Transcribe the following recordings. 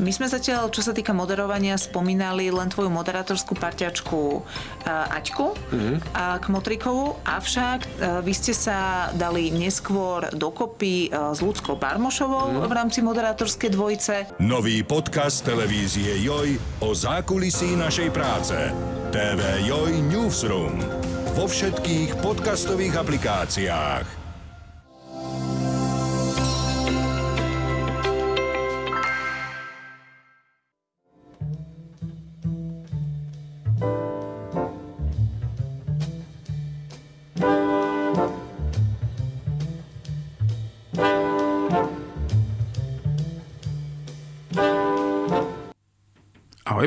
My sme zatiaľ, čo sa týka moderovania, spomínali len tvoju moderátorskú parťačku e, Aťku mm-hmm. a Kmotrikovú, avšak e, vy ste sa dali neskôr dokopy e, s Ľudskou Barmošovou mm-hmm. v rámci moderátorskej dvojice. Nový podcast televízie Joj o zákulisí našej práce. TV Joj Newsroom vo všetkých podcastových aplikáciách.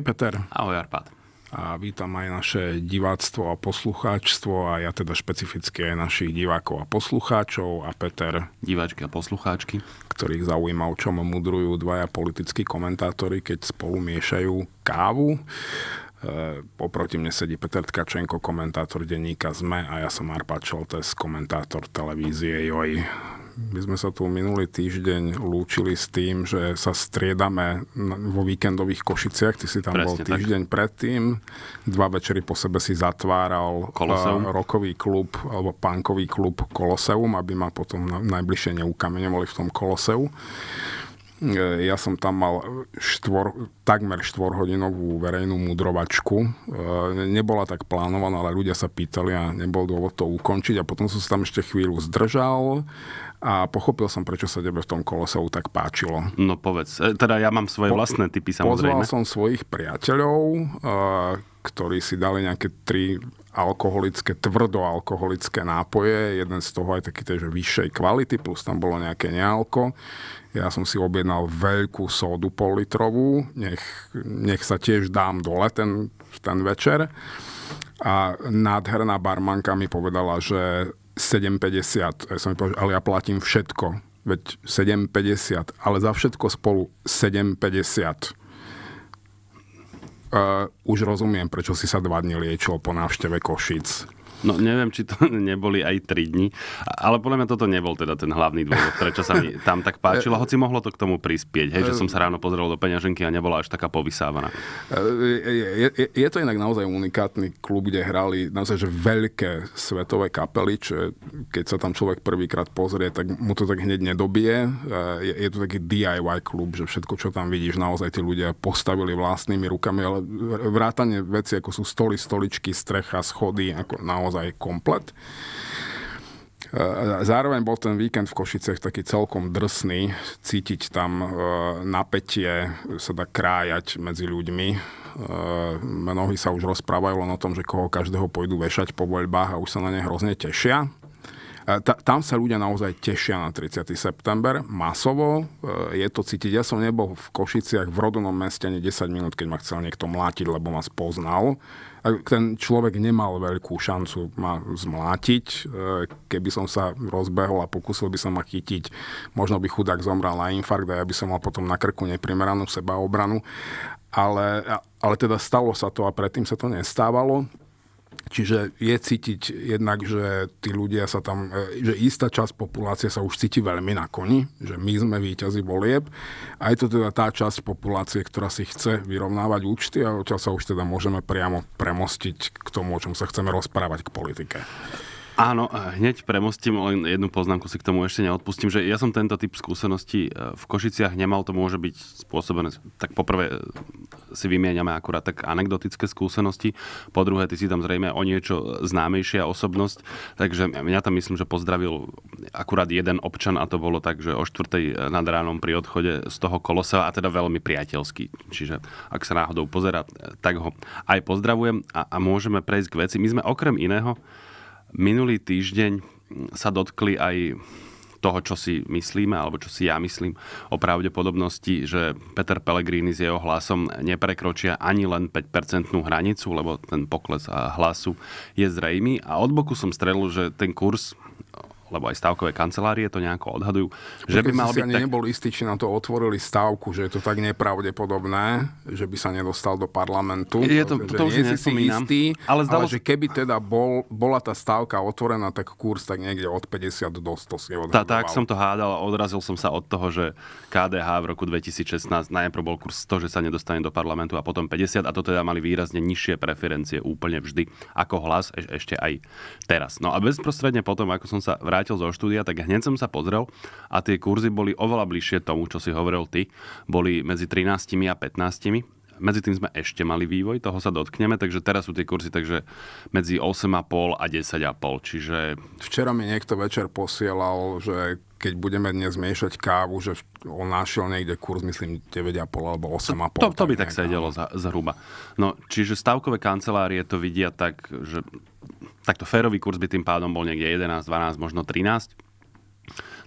Peter. Ahoj Arpad. A vítam aj naše diváctvo a poslucháčstvo a ja teda špecificky aj našich divákov a poslucháčov a Peter. Diváčky a poslucháčky. Ktorých zaujíma, o čom mudrujú dvaja politickí komentátori, keď spolu miešajú kávu. E, oproti mne sedí Peter Tkačenko, komentátor denníka ZME a ja som Arpad Čoltes, komentátor televízie JOJ. My sme sa tu minulý týždeň lúčili s tým, že sa striedame vo víkendových Košiciach. Ty si tam Presne, bol týždeň tak. predtým. Dva večery po sebe si zatváral eh, Koloseum. rokový klub alebo pánkový klub Koloseum, aby ma potom najbližšie neukameňovali v tom Koloseu. Eh, ja som tam mal štvor, takmer štvorhodinovú verejnú mudrovačku. Eh, nebola tak plánovaná, ale ľudia sa pýtali a nebol dôvod to ukončiť. A potom som sa tam ešte chvíľu zdržal a pochopil som, prečo sa tebe v tom kolosovu tak páčilo. No povedz, e, teda ja mám svoje po, vlastné typy samozrejme. Pozval som svojich priateľov, e, ktorí si dali nejaké tri alkoholické, tvrdoalkoholické nápoje, jeden z toho aj taký tej, že vyššej kvality, plus tam bolo nejaké nealko. Ja som si objednal veľkú sódu litrovú, nech, nech sa tiež dám dole ten, ten večer. A nádherná barmanka mi povedala, že 7,50. Ja som povedal, ale ja platím všetko. Veď 7,50. Ale za všetko spolu 7,50. Uh, eh, už rozumiem, prečo si sa dva dni liečil po návšteve Košic No neviem, či to neboli aj 3 dní, ale podľa mňa toto nebol teda ten hlavný dôvod, prečo sa mi tam tak páčilo, e, hoci mohlo to k tomu prispieť, hej, že e, som sa ráno pozrel do peňaženky a nebola až taká povysávaná. E, je, je, je to inak naozaj unikátny klub, kde hrali naozaj že veľké svetové kapely, čo keď sa tam človek prvýkrát pozrie, tak mu to tak hneď nedobije. Je, je to taký DIY klub, že všetko, čo tam vidíš, naozaj tí ľudia postavili vlastnými rukami, ale vrátanie veci, ako sú stoly, stoličky, strecha, schody, ako naozaj naozaj komplet. E, zároveň bol ten víkend v Košicech taký celkom drsný, cítiť tam e, napätie, sa dá krájať medzi ľuďmi. E, mnohí sa už rozprávajú len o tom, že koho každého pôjdu vešať po voľbách a už sa na ne hrozne tešia. Ta, tam sa ľudia naozaj tešia na 30. september. Masovo je to cítiť. Ja som nebol v Košiciach, v rodnom meste, ani 10 minút, keď ma chcel niekto mlátiť, lebo ma spoznal ten človek nemal veľkú šancu ma zmlátiť. E, keby som sa rozbehol a pokusil by som ma chytiť, možno by chudák zomral na infarkt a ja by som mal potom na krku neprimeranú sebaobranu. Ale, ale teda stalo sa to a predtým sa to nestávalo. Čiže je cítiť jednak, že tí ľudia sa tam, e, že istá časť populácie sa už cíti veľmi na koni, že my sme víťazi volieb a je to teda tá časť populácie, ktorá si chce vyrovnávať účty a odtiaľ sa už teda môžeme priamo premostiť k tomu, o čom sa chceme rozprávať k politike. Áno, hneď premostím, len jednu poznámku si k tomu ešte neodpustím, že ja som tento typ skúseností e, v Košiciach nemal, to môže byť spôsobené, tak poprvé e, si vymieňame akurát tak anekdotické skúsenosti, po druhé, ty si tam zrejme o niečo známejšia osobnosť, takže mňa tam myslím, že pozdravil akurát jeden občan a to bolo tak, že o 4. E, nad ránom pri odchode z toho kolosa a teda veľmi priateľský, čiže ak sa náhodou pozera, tak ho aj pozdravujem a, a môžeme prejsť k veci. My sme okrem iného Minulý týždeň sa dotkli aj toho, čo si myslíme, alebo čo si ja myslím o pravdepodobnosti, že Peter Pellegrini s jeho hlasom neprekročia ani len 5-percentnú hranicu, lebo ten pokles hlasu je zrejmý. A od boku som strelil, že ten kurz lebo aj stávkové kancelárie to nejako odhadujú, že by mal byť... Ani tak... nebol istý, či na to otvorili stávku, že je to tak nepravdepodobné, že by sa nedostal do parlamentu. Je to, to, to už nie si istý, ale, zdalo... ale že keby teda bol, bola tá stávka otvorená, tak kurz tak niekde od 50 do 100 si Tá, tak som to hádal a odrazil som sa od toho, že KDH v roku 2016 najprv bol kurz 100, že sa nedostane do parlamentu a potom 50 a to teda mali výrazne nižšie preferencie úplne vždy ako hlas e- ešte aj teraz. No a bezprostredne potom, ako som sa vrátil vrátil zo štúdia, tak hneď som sa pozrel a tie kurzy boli oveľa bližšie tomu, čo si hovoril ty. Boli medzi 13 a 15 medzi tým sme ešte mali vývoj, toho sa dotkneme, takže teraz sú tie kurzy takže medzi 8,5 a 10,5, čiže... Včera mi niekto večer posielal, že keď budeme dnes miešať kávu, že on našiel niekde kurz, myslím, 9,5 alebo 8,5. To, to, to by tak no. sedelo za, zhruba. No, čiže stavkové kancelárie to vidia tak, že Takto férový kurz by tým pádom bol niekde 11, 12, možno 13.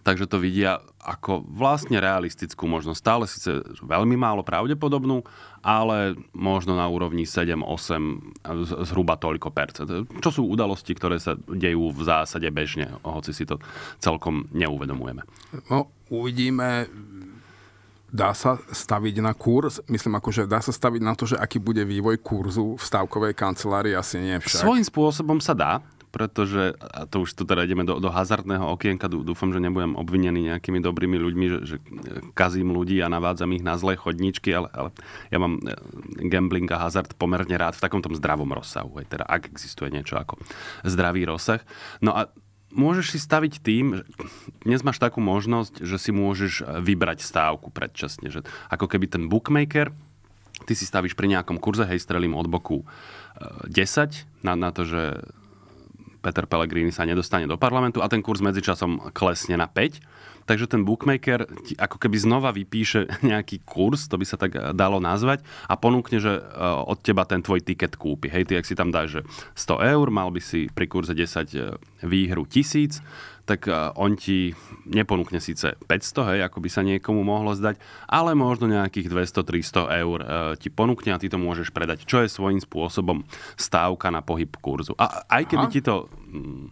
Takže to vidia ako vlastne realistickú, možno stále síce veľmi málo pravdepodobnú, ale možno na úrovni 7-8, zhruba toľko percent. Čo sú udalosti, ktoré sa dejú v zásade bežne, hoci si to celkom neuvedomujeme? No, uvidíme, dá sa staviť na kurz? Myslím, akože dá sa staviť na to, že aký bude vývoj kurzu v stavkovej kancelárii, asi nie však. Svojím spôsobom sa dá, pretože, a to už tu teda ideme do, do hazardného okienka, dúfam, že nebudem obvinený nejakými dobrými ľuďmi, že, že kazím ľudí a navádzam ich na zlé chodničky, ale, ale ja mám e, gambling a hazard pomerne rád v takomto zdravom rozsahu, aj teda ak existuje niečo ako zdravý rozsah. No a môžeš si staviť tým, že dnes máš takú možnosť, že si môžeš e, vybrať stávku predčasne. Že ako keby ten bookmaker, ty si stavíš pri nejakom kurze, hej, strelím od boku 10 e, na, na to, že Peter Pellegrini sa nedostane do parlamentu a ten kurz medzičasom klesne na 5. Takže ten bookmaker ti ako keby znova vypíše nejaký kurz, to by sa tak eh, dalo nazvať, a ponúkne, že eh, od teba ten tvoj tiket kúpi. Hej, ty ak si tam dáš že 100 eur, mal by si pri kurze 10 eh, výhru 1000, tak on ti neponúkne síce 500, hej, ako by sa niekomu mohlo zdať, ale možno nejakých 200-300 eur e, ti ponúkne a ty to môžeš predať, čo je svojím spôsobom stávka na pohyb kurzu. A aj keby Aha. ti to mm,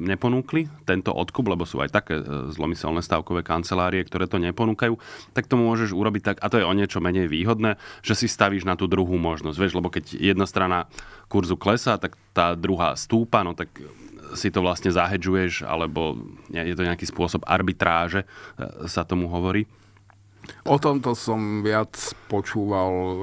neponúkli, tento odkup, lebo sú aj také e, zlomyselné stávkové kancelárie, ktoré to neponúkajú, tak to môžeš urobiť tak, a to je o niečo menej výhodné, že si stavíš na tú druhú možnosť. Vieš, lebo keď jedna strana kurzu klesá, tak tá druhá stúpa, no tak si to vlastne zahedžuješ, alebo je to nejaký spôsob arbitráže, e, sa tomu hovorí? O tomto som viac počúval e,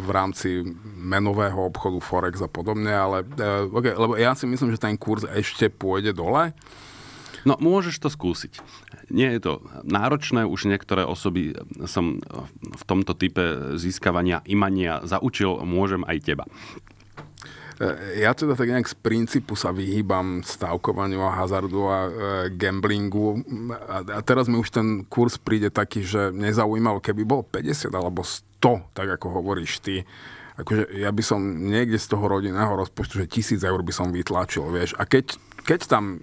v rámci menového obchodu Forex a podobne, ale e, okay, lebo ja si myslím, že ten kurz ešte pôjde dole. No, môžeš to skúsiť. Nie je to náročné, už niektoré osoby som v tomto type získavania imania zaučil, môžem aj teba. Eh, ja teda tak nejak z princípu sa vyhýbam stavkovaniu a hazardu a e, gamblingu. A, a teraz mi už ten kurz príde taký, že nezaujímal, keby bol 50 alebo 100, tak ako hovoríš ty. Akože ja by som niekde z toho rodinného rozpočtu, že tisíc eur by som vytlačil, vieš. A keď, keď tam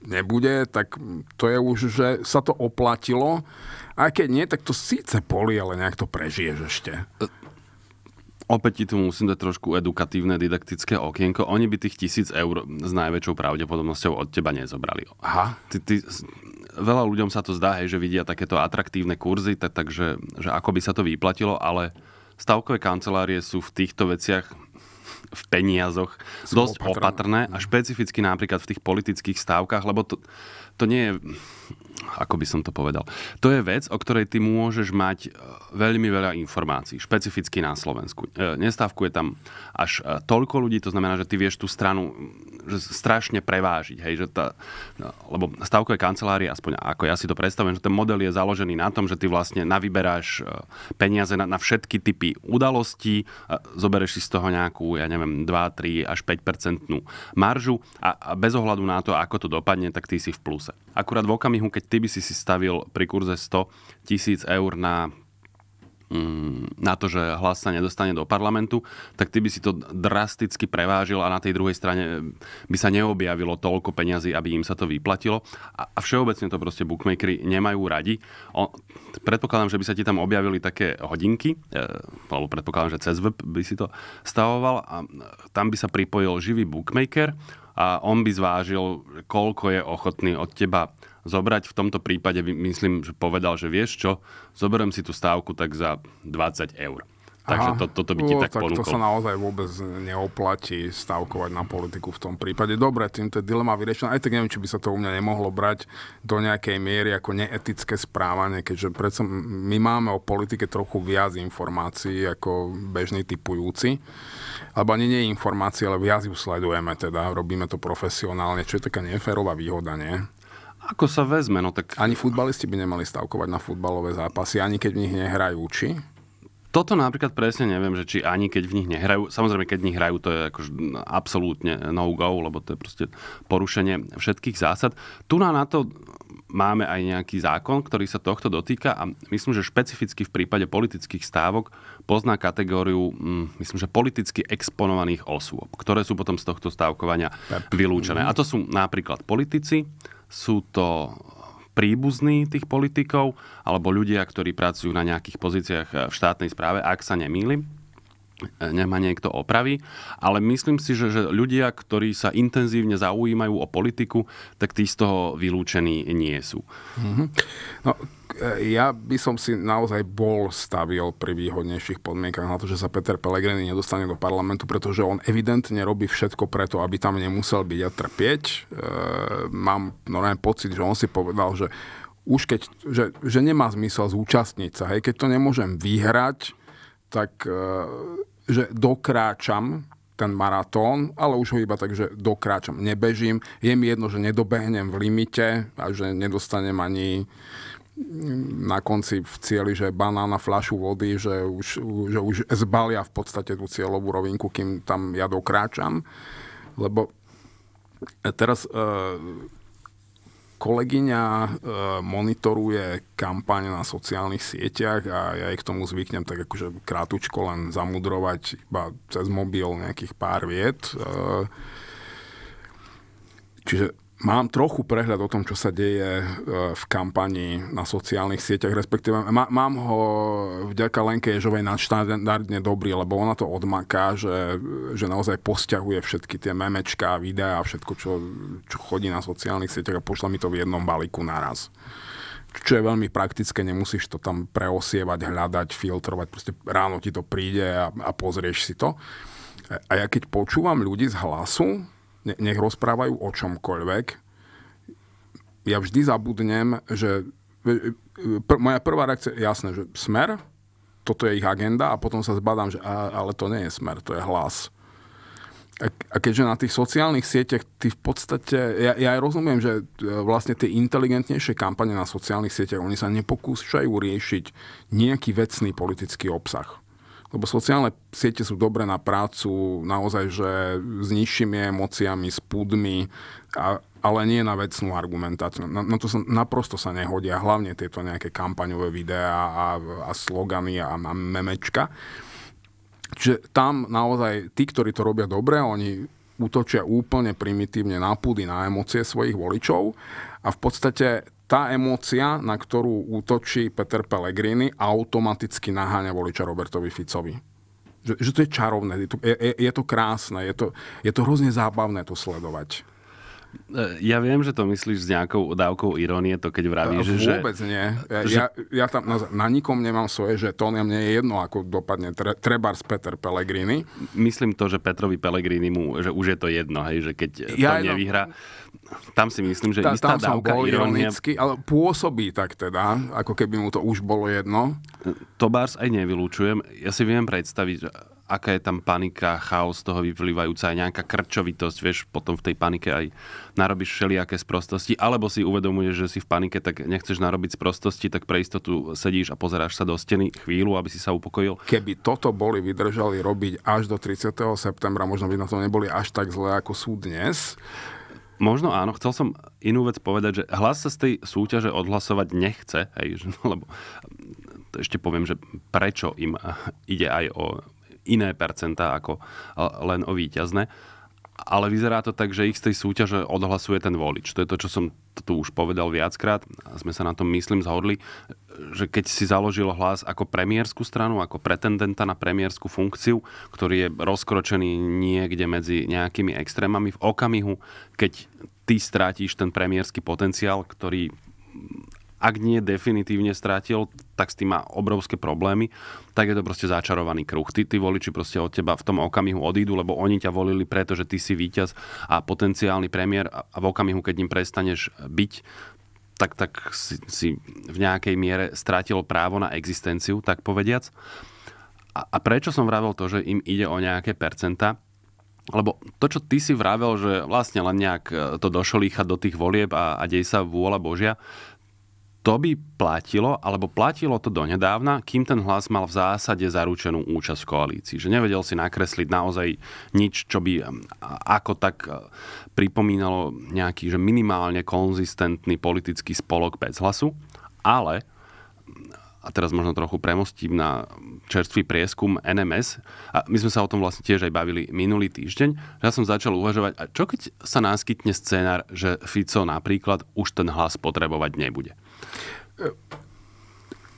nebude, tak to je už, že sa to oplatilo. A keď nie, tak to síce poli, ale nejak to prežiješ ešte. Eh, Opäť ti tu musím dať trošku edukatívne didaktické okienko. Oni by tých tisíc eur s najväčšou pravdepodobnosťou od teba nezobrali. Aha. Ty, ty, veľa ľuďom sa to zdá, hej, že vidia takéto atraktívne kurzy, tak, takže že ako by sa to vyplatilo, ale stavkové kancelárie sú v týchto veciach v peniazoch sú dosť opatrné. opatrné a mhm. špecificky napríklad v tých politických stávkach, lebo to, to nie je ako by som to povedal. To je vec, o ktorej ty môžeš mať e, veľmi veľa informácií, špecificky na Slovensku. E, nestávkuje tam až e, toľko ľudí, to znamená, že ty vieš tú stranu že strašne prevážiť. Hej, že tá, no, lebo stavkové kancelárie, aspoň ako ja si to predstavujem, že ten model je založený na tom, že ty vlastne navyberáš e, peniaze na, na všetky typy udalostí, e, zobereš si z toho nejakú, ja neviem, 2, 3 až 5 maržu a, a bez ohľadu na to, ako to dopadne, tak ty si v pluse. Akurát v okamihu, keď ty by si si stavil pri kurze 100 tisíc eur na na to, že hlas sa nedostane do parlamentu, tak ty by si to drasticky prevážil a na tej druhej strane by sa neobjavilo toľko peňazí, aby im sa to vyplatilo. A všeobecne to proste bookmakeri nemajú radi. predpokladám, že by sa ti tam objavili také hodinky, e, alebo predpokladám, že cez web by si to stavoval a tam by sa pripojil živý bookmaker a on by zvážil, koľko je ochotný od teba zobrať. V tomto prípade myslím, že povedal, že vieš čo, zoberiem si tú stávku tak za 20 eur. Takže to, toto by ti o, tak, tak ponúkol. To sa naozaj vôbec neoplatí stavkovať na politiku v tom prípade. Dobre, týmto je dilema vyriešená. Aj tak neviem, či by sa to u mňa nemohlo brať do nejakej miery ako neetické správanie, keďže predsa my máme o politike trochu viac informácií ako bežní typujúci. Alebo ani nie informácie, ale viac ju sledujeme, teda robíme to profesionálne, čo je taká neférová výhoda, nie? Ako sa vezme? No tak... Ani futbalisti by nemali stavkovať na futbalové zápasy, ani keď v nich nehrajú, či? Toto napríklad presne neviem, že či ani keď v nich nehrajú, samozrejme keď v nich hrajú, to je akož absolútne no-go, lebo to je proste porušenie všetkých zásad. Tu na to máme aj nejaký zákon, ktorý sa tohto dotýka a myslím, že špecificky v prípade politických stávok pozná kategóriu, mm, myslím, že politicky exponovaných osôb, ktoré sú potom z tohto stávkovania vylúčené. Mhm. A to sú napríklad politici, sú to príbuzní tých politikov alebo ľudia, ktorí pracujú na nejakých pozíciách eh, v štátnej správe, ak sa nemýlim eh, nech ma niekto opraví, ale myslím si, že, že ľudia, ktorí sa intenzívne zaujímajú o politiku, tak tí z toho vylúčení nie sú. Mm-hmm. No, Eh, ja by som si naozaj bol stavil pri výhodnejších podmienkach na to, že sa Peter Pellegrini nedostane do parlamentu, pretože on evidentne robí všetko preto, aby tam nemusel byť a trpieť. E, mám normálne pocit, že on si povedal, že už keď, že, že nemá zmysel zúčastniť sa. Hej, keď to nemôžem vyhrať, tak e, že dokráčam ten maratón, ale už ho iba tak, že dokráčam, nebežím. Je mi jedno, že nedobehnem v limite a že nedostanem ani na konci v cieli, že banána, fľašu vody, že už, že už zbalia v podstate tú cieľovú rovinku, kým tam ja dokráčam. Lebo e, teraz e, kolegyňa e, monitoruje kampaň na sociálnych sieťach a ja ich k tomu zvyknem tak akože krátučko len zamudrovať iba cez mobil nejakých pár viet. E, čiže mám trochu prehľad o tom, čo sa deje e, v kampani na sociálnych sieťach, respektíve mám ho vďaka Lenke Ježovej štandardne dobrý, lebo ona to odmaká, že, že naozaj posťahuje všetky tie memečka, videá a všetko, čo, čo chodí na sociálnych sieťach a pošla mi to v jednom balíku naraz čo je veľmi praktické, nemusíš to tam preosievať, hľadať, filtrovať, proste ráno ti to príde a, a pozrieš si to. E, a ja keď počúvam ľudí z hlasu, ne, nech rozprávajú o čomkoľvek. Ja vždy zabudnem, že e, e, pr- moja prvá reakcia je jasné, že smer, toto je ich agenda a potom sa zbadám, že a, ale to nie je smer, to je hlas. A, a keďže na tých sociálnych sieťach ty v podstate, ja, ja aj rozumiem, že e, vlastne tie inteligentnejšie kampane na sociálnych sieťach, oni sa nepokúšajú riešiť nejaký vecný politický obsah lebo sociálne siete sú dobré na prácu naozaj, že s nižšími emóciami, s púdmi, a, ale nie na vecnú argumentáciu. Na, no, na no to sa naprosto sa nehodia, hlavne tieto nejaké kampaňové videá a, a slogany a, a memečka. Čiže tam naozaj tí, ktorí to robia dobre, oni útočia úplne primitívne na púdy, na emócie svojich voličov a v podstate tá emócia, na ktorú útočí Peter Pellegrini, automaticky naháňa voliča Robertovi Ficovi. Že, že to je čarovné, je to, je, je to krásne, je to, je to hrozne zábavné to sledovať. E, ja viem, že to myslíš s nejakou dávkou ironie, to keď vravíš, Vôbec že... Vôbec nie. E, ja, že... ja tam na, na nikom nemám svoje žetóny a mne je jedno, ako dopadne tre, Trebars Peter Pellegrini. Myslím to, že Petrovi Pellegrini mu, že už je to jedno, hej, že keď ja to nevyhrá, tam si myslím, že tá, istá tam dávka bol ironie... ironicky, ale pôsobí tak teda, ako keby mu to už bolo jedno. To bars aj nevylúčujem. Ja si viem predstaviť, že aká je tam panika, chaos toho vyplývajúca, aj nejaká krčovitosť, vieš, potom v tej panike aj narobíš všelijaké sprostosti, alebo si uvedomuješ, že si v panike, tak nechceš narobiť sprostosti, tak pre istotu sedíš a pozeráš sa do steny chvíľu, aby si sa upokojil. Keby toto boli vydržali robiť až do 30. septembra, možno by na to neboli až tak zle, ako sú dnes, Možno áno, chcel som inú vec povedať, že hlas sa z tej súťaže odhlasovať nechce, hej, že, no, lebo e, ešte poviem, že prečo im e, ide aj o iné percentá ako e, len o víťazné. ale vyzerá to tak, že ich z tej súťaže odhlasuje ten volič. To je to, čo som tu už povedal viackrát. Sme sa na tom, myslím, zhodli, že keď si založil hlas ako premiérskú stranu, ako pretendenta na premiérskú funkciu, ktorý je rozkročený niekde medzi nejakými extrémami, v okamihu, keď ty strátiš ten premiérsky potenciál, ktorý ak nie definitívne strátil, tak s tým má obrovské problémy, tak je to proste začarovaný kruh. Ty, ty voliči proste od teba v tom okamihu odídu, lebo oni ťa volili preto, že ty si víťaz a potenciálny premiér a v okamihu, keď ním prestaneš byť, tak, tak si, si v nejakej miere strátilo právo na existenciu, tak povediac. A, a prečo som vravel to, že im ide o nejaké percenta? Lebo to, čo ty si vravel, že vlastne len nejak e, to došolícha do tých volieb a, a dej sa vôľa Božia, to by platilo, alebo platilo to donedávna, kým ten hlas mal v zásade zaručenú účasť v koalícii. Že nevedel si nakresliť naozaj nič, čo by ako tak e, pripomínalo nejaký že minimálne konzistentný politický spolok bez hlasu, ale a teraz možno trochu premostím na čerstvý prieskum NMS. A my sme sa o tom vlastne tiež aj bavili minulý týždeň. Ja som začal uvažovať, a čo keď sa náskytne scénar, že Fico napríklad už ten hlas potrebovať nebude?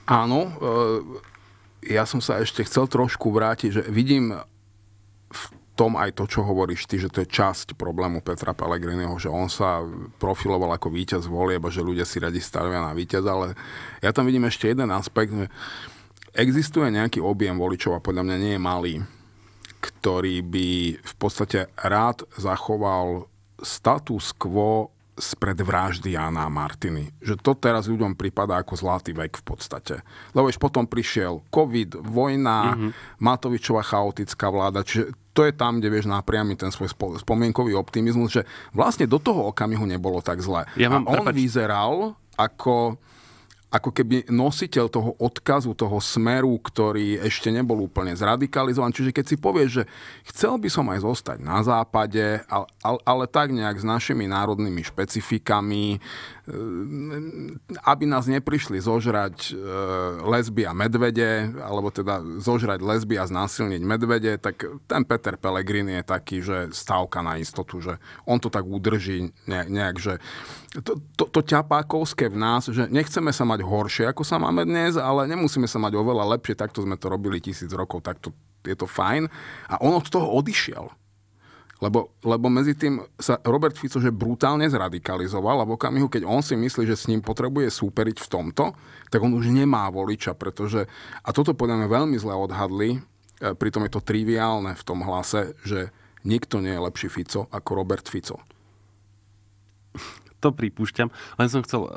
Áno, e, ja som sa ešte chcel trošku vrátiť, že vidím tom aj to, čo hovoríš ty, že to je časť problému Petra Pellegriniho, že on sa profiloval ako víťaz volieb a že ľudia si radi stavia na víťaz, ale ja tam vidím ešte jeden aspekt, že existuje nejaký objem voličov a podľa mňa nie je malý, ktorý by v podstate rád zachoval status quo spred vraždy Jana a Martiny. Že to teraz ľuďom pripadá ako zlatý vek v podstate. Lebo už potom prišiel COVID, vojna, mm-hmm. Matovičová chaotická vláda, čiže to je tam, kde vieš napriami ten svoj spomienkový optimizmus, že vlastne do toho okamihu nebolo tak zle. Ja mám, a on prepač. vyzeral ako ako keby nositeľ toho odkazu, toho smeru, ktorý ešte nebol úplne zradikalizovaný. Čiže keď si povieš, že chcel by som aj zostať na západe, ale, ale, ale tak nejak s našimi národnými špecifikami, Ehm, aby nás neprišli zožrať ehm, lesby a medvede, alebo teda zožrať lesby a znásilniť medvede, tak ten Peter Pellegrini je taký, že stávka na istotu, že on to tak udrží nejak, že to, to, to ťapákovské v nás, že nechceme sa mať horšie, ako sa máme dnes, ale nemusíme sa mať oveľa lepšie, takto sme to robili tisíc rokov, takto je to fajn. A on od toho odišiel lebo, lebo medzi tým sa Robert Fico že brutálne zradikalizoval a v okamihu, keď on si myslí, že s ním potrebuje súperiť v tomto, tak on už nemá voliča, pretože... A toto podľa mňa veľmi zle odhadli, e, pritom je to triviálne v tom hlase, že nikto nie je lepší Fico ako Robert Fico. To pripúšťam. Len som chcel e,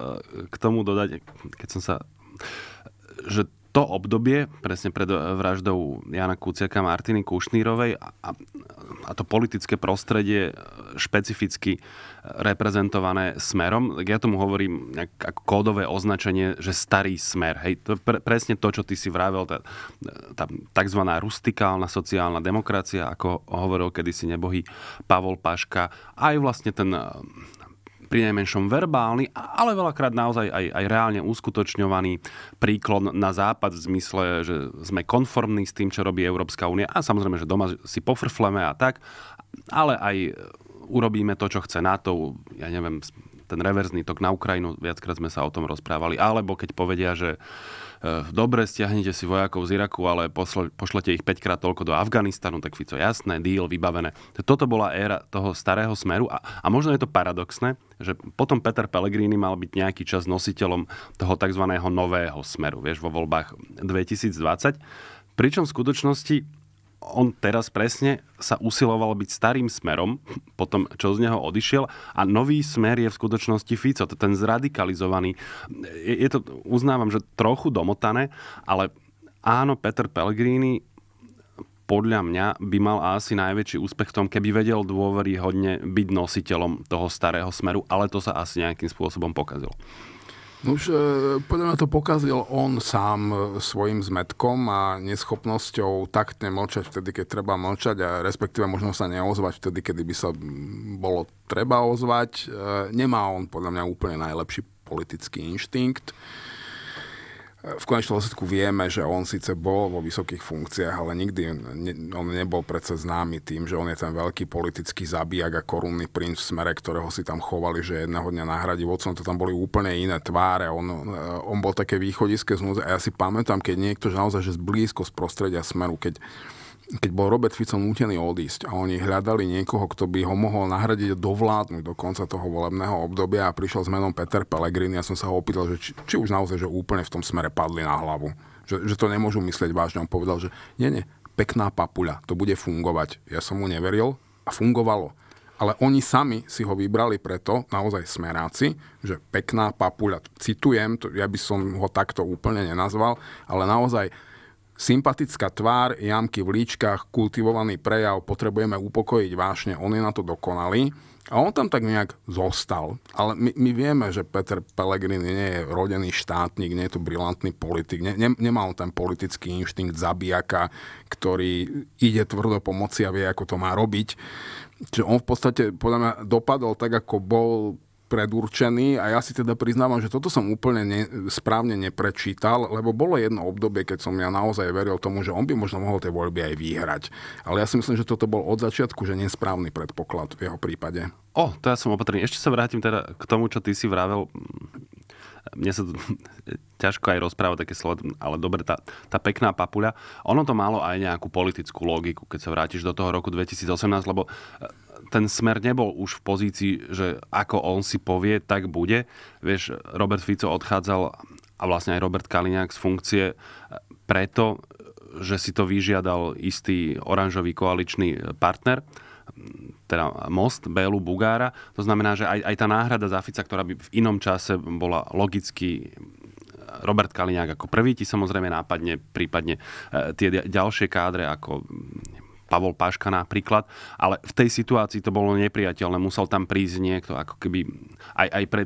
k tomu dodať, keď som sa že to obdobie, presne pred eh, vraždou Jana Kuciaka Martiny Kušnírovej a, a to politické prostredie eh, špecificky eh, reprezentované smerom, ja tomu hovorím ako kódové označenie, že starý smer. Hej, to pre, presne to, čo ty si vravel, tá, tá tzv. rustikálna sociálna demokracia, ako hovoril kedysi nebohý Pavol Paška, aj vlastne ten pri najmenšom verbálny, ale veľakrát naozaj aj, aj reálne uskutočňovaný príklon na západ v zmysle, že sme konformní s tým, čo robí Európska únia a samozrejme, že doma si pofrfleme a tak, ale aj e, urobíme to, čo chce NATO, ja neviem, ten reverzný tok na Ukrajinu, viackrát sme sa o tom rozprávali, alebo keď povedia, že e, dobre, stiahnete si vojakov z Iraku, ale pošlete ich 5 krát toľko do Afganistanu, tak Fico, jasné, deal, vybavené. Toto bola éra toho starého smeru a, a možno je to paradoxné, že potom Peter Pellegrini mal byť nejaký čas nositeľom toho tzv. nového smeru, vieš, vo voľbách 2020, pričom v skutočnosti on teraz presne sa usiloval byť starým smerom, potom čo z neho odišiel a nový smer je v skutočnosti Fico, ten zradikalizovaný. Je, je to, uznávam, že trochu domotané, ale áno, Peter Pellegrini podľa mňa by mal asi najväčší úspech v tom, keby vedel dôveryhodne byť nositeľom toho starého smeru, ale to sa asi nejakým spôsobom pokazilo. Už e, podľa mňa to pokazil on sám e, svojim zmetkom a neschopnosťou taktne mlčať vtedy, keď treba mlčať a respektíve možno sa neozvať vtedy, kedy by sa bolo treba ozvať. E, nemá on podľa mňa úplne najlepší politický inštinkt v konečnom dôsledku vieme, že on síce bol vo vysokých funkciách, ale nikdy ne, on nebol predsa známy tým, že on je ten veľký politický zabijak a korunný princ v smere, ktorého si tam chovali, že jedného dňa nahradí vodcom. To tam boli úplne iné tváre. On, on bol také východiské znúze. A ja si pamätám, keď niekto že naozaj že blízko z prostredia smeru, keď keď bol Robert Fico nútený odísť a oni hľadali niekoho, kto by ho mohol nahradiť a dovládnuť do konca toho volebného obdobia a prišiel s menom Peter Pellegrini a som sa ho opýtal, že či, či už naozaj, že úplne v tom smere padli na hlavu. Že, že to nemôžu myslieť vážne. On povedal, že nie, nie, pekná papuľa, to bude fungovať. Ja som mu neveril a fungovalo. Ale oni sami si ho vybrali preto, naozaj smeráci, že pekná papuľa, citujem, to, ja by som ho takto úplne nenazval, ale naozaj Sympatická tvár, jamky v líčkach, kultivovaný prejav, potrebujeme upokojiť vášne, on je na to dokonalý. A on tam tak nejak zostal. Ale my, my vieme, že Peter Pellegrini nie je rodený štátnik, nie je tu brilantný politik, ne, ne, nemá on ten politický inštinkt zabijaka, ktorý ide tvrdo po moci a vie, ako to má robiť. Čiže on v podstate, podľa mňa, dopadol tak, ako bol predurčený a ja si teda priznávam, že toto som úplne ne, správne neprečítal, lebo bolo jedno obdobie, keď som ja naozaj veril tomu, že on by možno mohol tie voľby aj vyhrať. Ale ja si myslím, že toto bol od začiatku, že nesprávny predpoklad v jeho prípade. O, to ja som opatrný. Ešte sa vrátim teda k tomu, čo ty si vravel. Mne sa to ťažko aj rozprávať také slovo, ale dobre, tá, tá pekná papuľa. Ono to malo aj nejakú politickú logiku, keď sa vrátiš do toho roku 2018, lebo ten smer nebol už v pozícii, že ako on si povie, tak bude. Vieš, Robert Fico odchádzal a vlastne aj Robert Kaliňák z funkcie preto, že si to vyžiadal istý oranžový koaličný partner teda most Bélu Bugára. To znamená, že aj, aj tá náhrada za Fica, ktorá by v inom čase bola logicky Robert Kaliňák ako prvý, ti samozrejme nápadne prípadne eh, tie ďalšie kádre ako Pavol Páška napríklad, ale v tej situácii to bolo nepriateľné, musel tam prísť niekto, ako keby aj, aj pre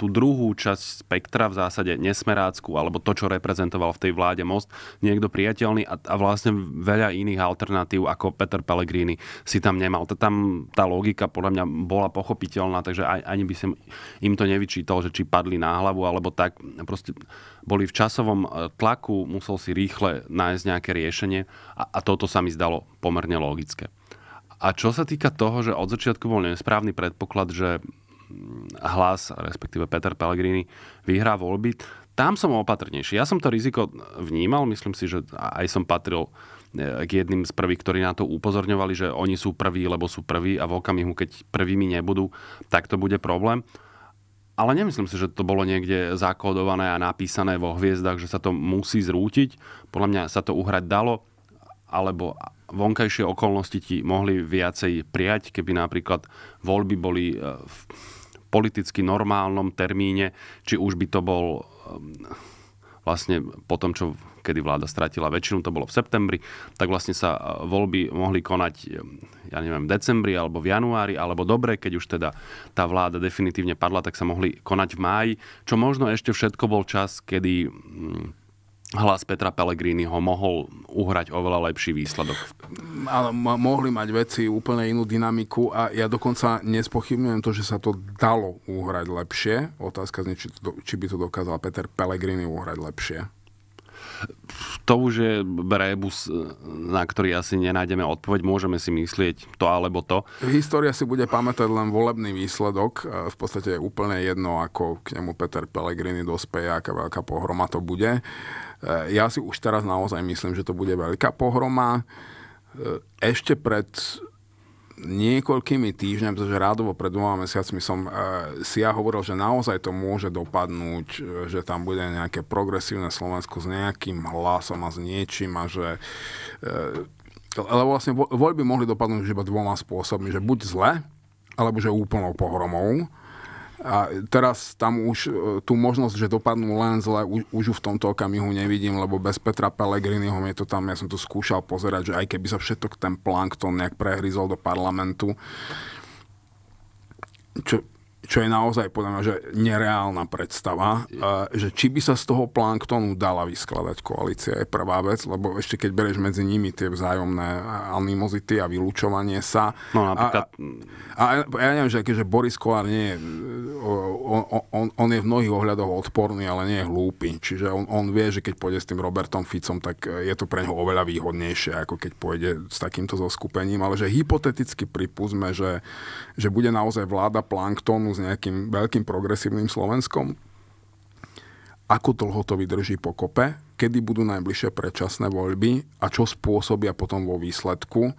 tú druhú časť spektra, v zásade nesmerácku, alebo to, čo reprezentoval v tej vláde Most, niekto priateľný a, a vlastne veľa iných alternatív, ako Peter Pellegrini si tam nemal. Tam tá logika podľa mňa bola pochopiteľná, takže aj, ani by som im to nevyčítal, že či padli na hlavu, alebo tak. Proste boli v časovom e, tlaku, musel si rýchle nájsť nejaké riešenie a, a toto sa mi zdalo pomerne logické. A čo sa týka toho, že od začiatku bol nesprávny predpoklad, že hlas, respektíve Peter Pellegrini, vyhrá voľby. Tam som opatrnejší. Ja som to riziko vnímal, myslím si, že aj som patril e, k jedným z prvých, ktorí na to upozorňovali, že oni sú prví, lebo sú prví a v okamihu, keď prvými nebudú, tak to bude problém. Ale nemyslím si, že to bolo niekde zakódované a napísané vo hviezdach, že sa to musí zrútiť. Podľa mňa sa to uhrať dalo, alebo vonkajšie okolnosti ti mohli viacej prijať, keby napríklad voľby boli e, v politicky normálnom termíne, či už by to bol ehm, vlastne po tom, čo kedy vláda stratila väčšinu, to bolo v septembri, tak vlastne sa e, voľby mohli konať, ehm, ja neviem, v decembri alebo v januári, alebo dobre, keď už teda tá vláda definitívne padla, tak sa mohli konať v máji, čo možno ešte všetko bol čas, kedy mm, hlas Petra ho mohol uhrať oveľa lepší výsledok. Ale mohli mať veci úplne inú dynamiku a ja dokonca nespochybňujem to, že sa to dalo uhrať lepšie. Otázka znie, či, či by to dokázal Peter Pellegrini uhrať lepšie. To už je rébus, na ktorý asi nenájdeme odpoveď. Môžeme si myslieť to alebo to. História si bude pamätať len volebný výsledok. V podstate je úplne jedno, ako k nemu Peter Pellegrini dospeje, aká veľká pohroma to bude. Eh, ja si už teraz naozaj myslím, že to bude veľká pohroma. Eh, ešte pred niekoľkými týždňami, pretože rádovo pred dvoma mesiacmi som e, si ja hovoril, že naozaj to môže dopadnúť, že tam bude nejaké progresívne Slovensko s nejakým hlasom a s niečím a že... E, lebo vlastne voľby mohli dopadnúť iba dvoma spôsobmi, že buď zle, alebo že úplnou pohromou a teraz tam už e, tú možnosť, že dopadnú len zle, už, ju v tomto okamihu nevidím, lebo bez Petra Pellegriniho je to tam, ja som to skúšal pozerať, že aj keby sa všetok ten plankton nejak prehryzol do parlamentu, čo čo je naozaj podľa mňa, že nereálna predstava, že či by sa z toho planktonu dala vyskladať koalícia, je prvá vec, lebo ešte keď bereš medzi nimi tie vzájomné animozity a vylúčovanie sa. No napríklad... A, a ja neviem, že keďže Boris Kolár nie je, on, on, on je v mnohých ohľadoch odporný, ale nie je hlúpy. Čiže on, on vie, že keď pôjde s tým Robertom Ficom, tak je to pre neho oveľa výhodnejšie, ako keď pôjde s takýmto zoskupením, ale že hypoteticky pripúsme, že, že bude naozaj vláda planktonu s nejakým veľkým progresívnym Slovenskom. Ako dlho to vydrží kope, kedy budú najbližšie predčasné voľby a čo spôsobia potom vo výsledku. E,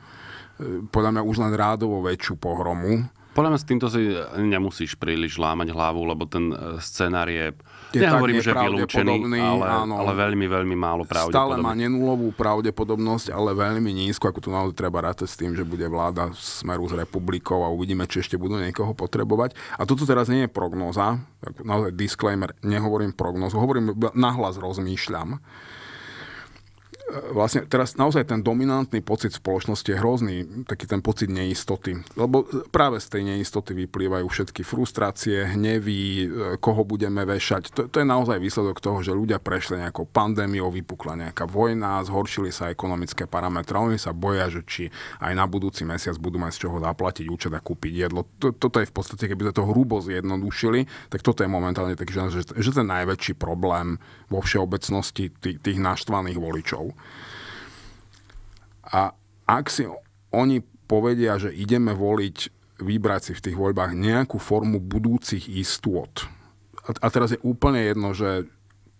podľa mňa už len rádovo väčšiu pohromu podľa mňa s týmto si nemusíš príliš lámať hlavu, lebo ten e, scenár je, je nehovorím, že vylúčený, ale, áno, ale veľmi, veľmi málo pravdepodobný. Stále má nenulovú pravdepodobnosť, ale veľmi nízku, ako tu naozaj treba rátať s tým, že bude vláda smeru s republikou a uvidíme, či ešte budú niekoho potrebovať. A toto teraz nie je prognoza, naozaj disclaimer, nehovorím prognozu, hovorím, nahlas rozmýšľam vlastne teraz naozaj ten dominantný pocit spoločnosti je hrozný, taký ten pocit neistoty. Lebo práve z tej neistoty vyplývajú všetky frustrácie, hnevy, e, koho budeme vešať. To, to je naozaj výsledok toho, že ľudia prešli nejakou pandémiou, vypukla nejaká vojna, zhoršili sa ekonomické parametre. Oni sa boja, že či aj na budúci mesiac budú mať z čoho zaplatiť účet a kúpiť jedlo. Toto je v podstate, keby sme to hrubo zjednodušili, tak toto je momentálne taký, že, že ten najväčší problém vo všeobecnosti tých, tých naštvaných voličov. A ak si oni povedia, že ideme voliť, vybrať si v tých voľbách nejakú formu budúcich istôt. A teraz je úplne jedno, že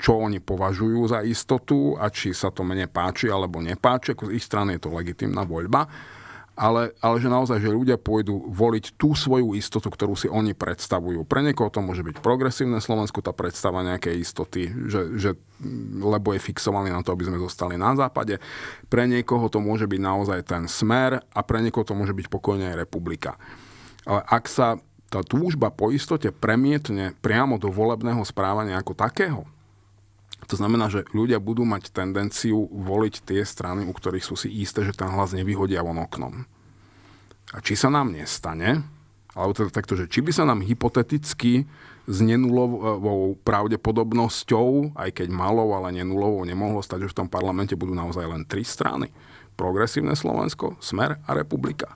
čo oni považujú za istotu a či sa to mne páči alebo nepáči. Ako z ich strany je to legitimná voľba ale, ale že naozaj, že ľudia pôjdu voliť tú svoju istotu, ktorú si oni predstavujú. Pre niekoho to môže byť progresívne Slovensko, tá predstava nejakej istoty, že, že lebo je fixovaný na to, aby sme zostali na západe. Pre niekoho to môže byť naozaj ten smer a pre niekoho to môže byť pokojne aj republika. Ale ak sa tá túžba po istote premietne priamo do volebného správania ako takého, to znamená, že ľudia budú mať tendenciu voliť tie strany, u ktorých sú si isté, že ten hlas nevyhodia von oknom. A či sa nám nestane, alebo teda takto, že či by sa nám hypoteticky s nenulovou pravdepodobnosťou, aj keď malou, ale nenulovou, nemohlo stať, že v tom parlamente budú naozaj len tri strany. Progresívne Slovensko, Smer a Republika.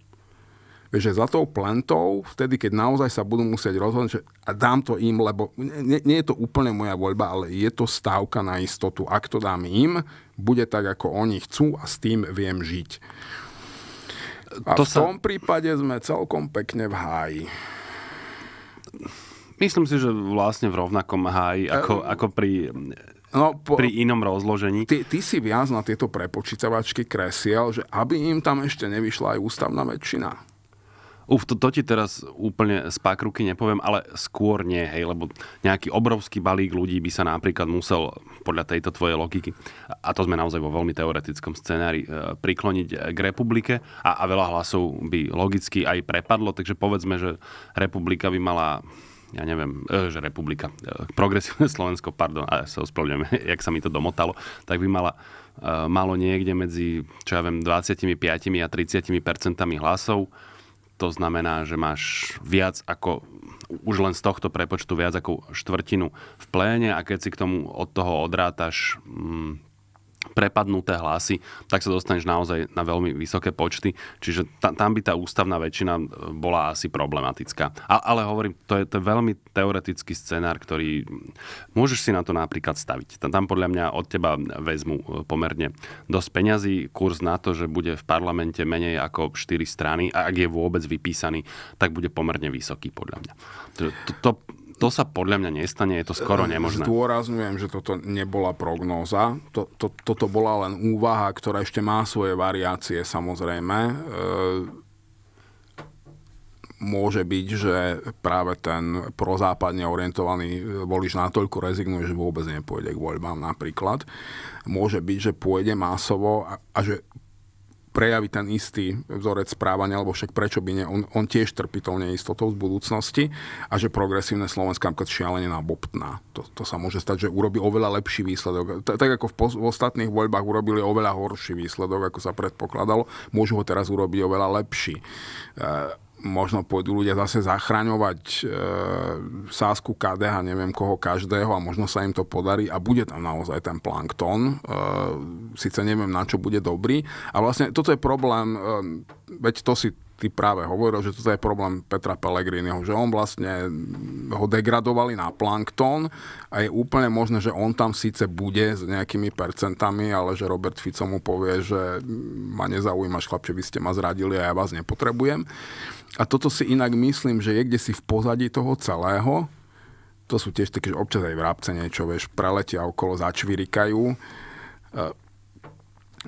že za tou plentou, vtedy, keď naozaj sa budú musieť rozhodnúť, že dám to im, lebo nie, nie je to úplne moja voľba, ale je to stávka na istotu. Ak to dám im, bude tak, ako oni chcú a s tým viem žiť. A to v tom prípade sme celkom pekne v háji. Myslím si, že vlastne v rovnakom háji e, ako, e... ako pri No, po, pri inom rozložení. Ty, ty si viac na tieto prepočítavačky kresiel, že aby im tam ešte nevyšla aj ústavná väčšina. Uf, to, to ti teraz úplne z ruky nepoviem, ale skôr nie, hej, lebo nejaký obrovský balík ľudí by sa napríklad musel podľa tejto tvojej logiky, a to sme naozaj vo veľmi teoretickom scenári, e, prikloniť e, k republike a, a veľa hlasov by logicky aj prepadlo, takže povedzme, že republika by mala ja neviem, e, že republika, progresívne Slovensko, pardon, a ja sa ospravedlňujem, jak sa mi to domotalo, tak by mala malo niekde medzi, čo ja viem, 25 a 30 percentami hlasov to znamená, že máš viac ako už len z tohto prepočtu viac ako štvrtinu v pléne a keď si k tomu od toho odrátaš mm, prepadnuté hlasy, tak sa dostaneš naozaj na veľmi vysoké počty. Čiže ta, tam by tá ústavná väčšina e, bola asi problematická. A, ale hovorím, to je, to je veľmi teoretický scenár, ktorý mm, môžeš si na to napríklad staviť. Tam, tam podľa mňa od teba vezmu e, pomerne dosť peňazí. Kurs na to, že bude v parlamente menej ako 4 strany a ak je vôbec vypísaný, tak bude pomerne vysoký podľa mňa. To, to, to to sa podľa mňa nestane, je to skoro eh, nemožné. Zdôrazňujem, že toto nebola prognóza, to, to, toto bola len úvaha, ktorá ešte má svoje variácie samozrejme. E, môže byť, že práve ten prozápadne orientovaný volič natoľko rezignuje, že vôbec nepôjde k voľbám napríklad. Môže byť, že pôjde masovo a, a že prejaví ten istý vzorec správania, alebo však prečo by nie, on, on tiež trpí tou neistotou z budúcnosti a že progresívne Slovensko napríklad šialene nabobtná. To, to sa môže stať, že urobí oveľa lepší výsledok. tak ako v, pos- v ostatných voľbách urobili oveľa horší výsledok, ako sa predpokladalo, môžu ho teraz urobiť oveľa lepší. E- možno pôjdu ľudia zase zachraňovať e, sásku KDH, neviem koho, každého a možno sa im to podarí a bude tam naozaj ten plankton. E, Sice neviem, na čo bude dobrý. A vlastne toto je problém, e, veď to si ty práve hovoril, že toto je problém Petra Pellegriniho, že on vlastne ho degradovali na plankton a je úplne možné, že on tam síce bude s nejakými percentami, ale že Robert Fico mu povie, že ma nezaujímaš, chlapče, vy ste ma zradili a ja vás nepotrebujem. A toto si inak myslím, že je kde si v pozadí toho celého, to sú tiež také, že občas aj vrabce niečo, vieš, preletia okolo, začvirikajú e,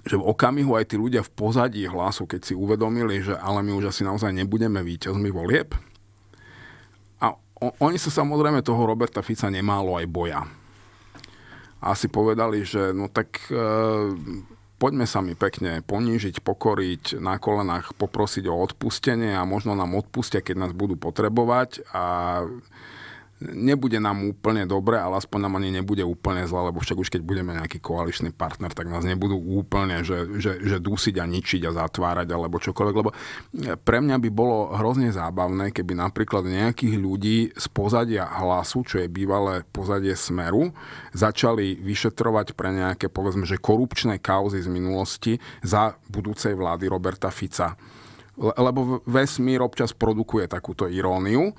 že v okamihu aj tí ľudia v pozadí hlasu, keď si uvedomili, že ale my už asi naozaj nebudeme víťazmi volieb. A o, oni sa samozrejme toho Roberta Fica nemálo aj boja. A si povedali, že no tak e, poďme sa mi pekne ponížiť, pokoriť, na kolenách poprosiť o odpustenie a možno nám odpustia, keď nás budú potrebovať a nebude nám úplne dobre, ale aspoň nám ani nebude úplne zle, lebo však už keď budeme nejaký koaličný partner, tak nás nebudú úplne, že, že, že dusiť a ničiť a zatvárať alebo čokoľvek, lebo e, pre mňa by bolo hrozne zábavné, keby napríklad nejakých ľudí z pozadia hlasu, čo je bývalé pozadie smeru, začali vyšetrovať pre nejaké, povedzme, že korupčné kauzy z minulosti za budúcej vlády Roberta Fica lebo vesmír občas produkuje takúto iróniu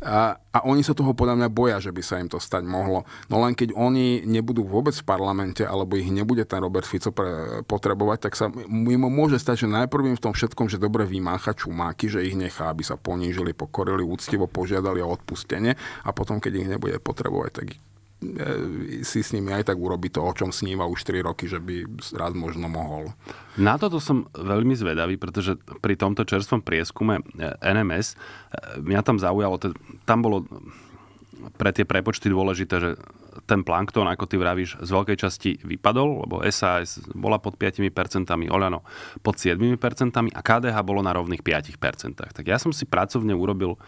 a, a oni sa toho podľa mňa boja, že by sa im to stať mohlo. No len keď oni nebudú vôbec v parlamente, alebo ich nebude ten Robert Fico pre, potrebovať, tak sa mimo môže stať, že najprv im v tom všetkom, že dobre vymácha čumáky, že ich nechá, aby sa ponížili, pokorili, úctivo požiadali o odpustenie a potom, keď ich nebude potrebovať, tak ich E, si s nimi aj tak urobi to, o čom sníva už 3 roky, že by raz možno mohol. Na toto som veľmi zvedavý, pretože pri tomto čerstvom prieskume e, NMS e, mňa tam zaujalo, tam bolo pre tie prepočty dôležité, že ten plankton, ako ty vravíš, z veľkej časti vypadol, lebo SAS bola pod 5%, Oľano pod 7% a KDH bolo na rovných 5%. Tak ja som si pracovne urobil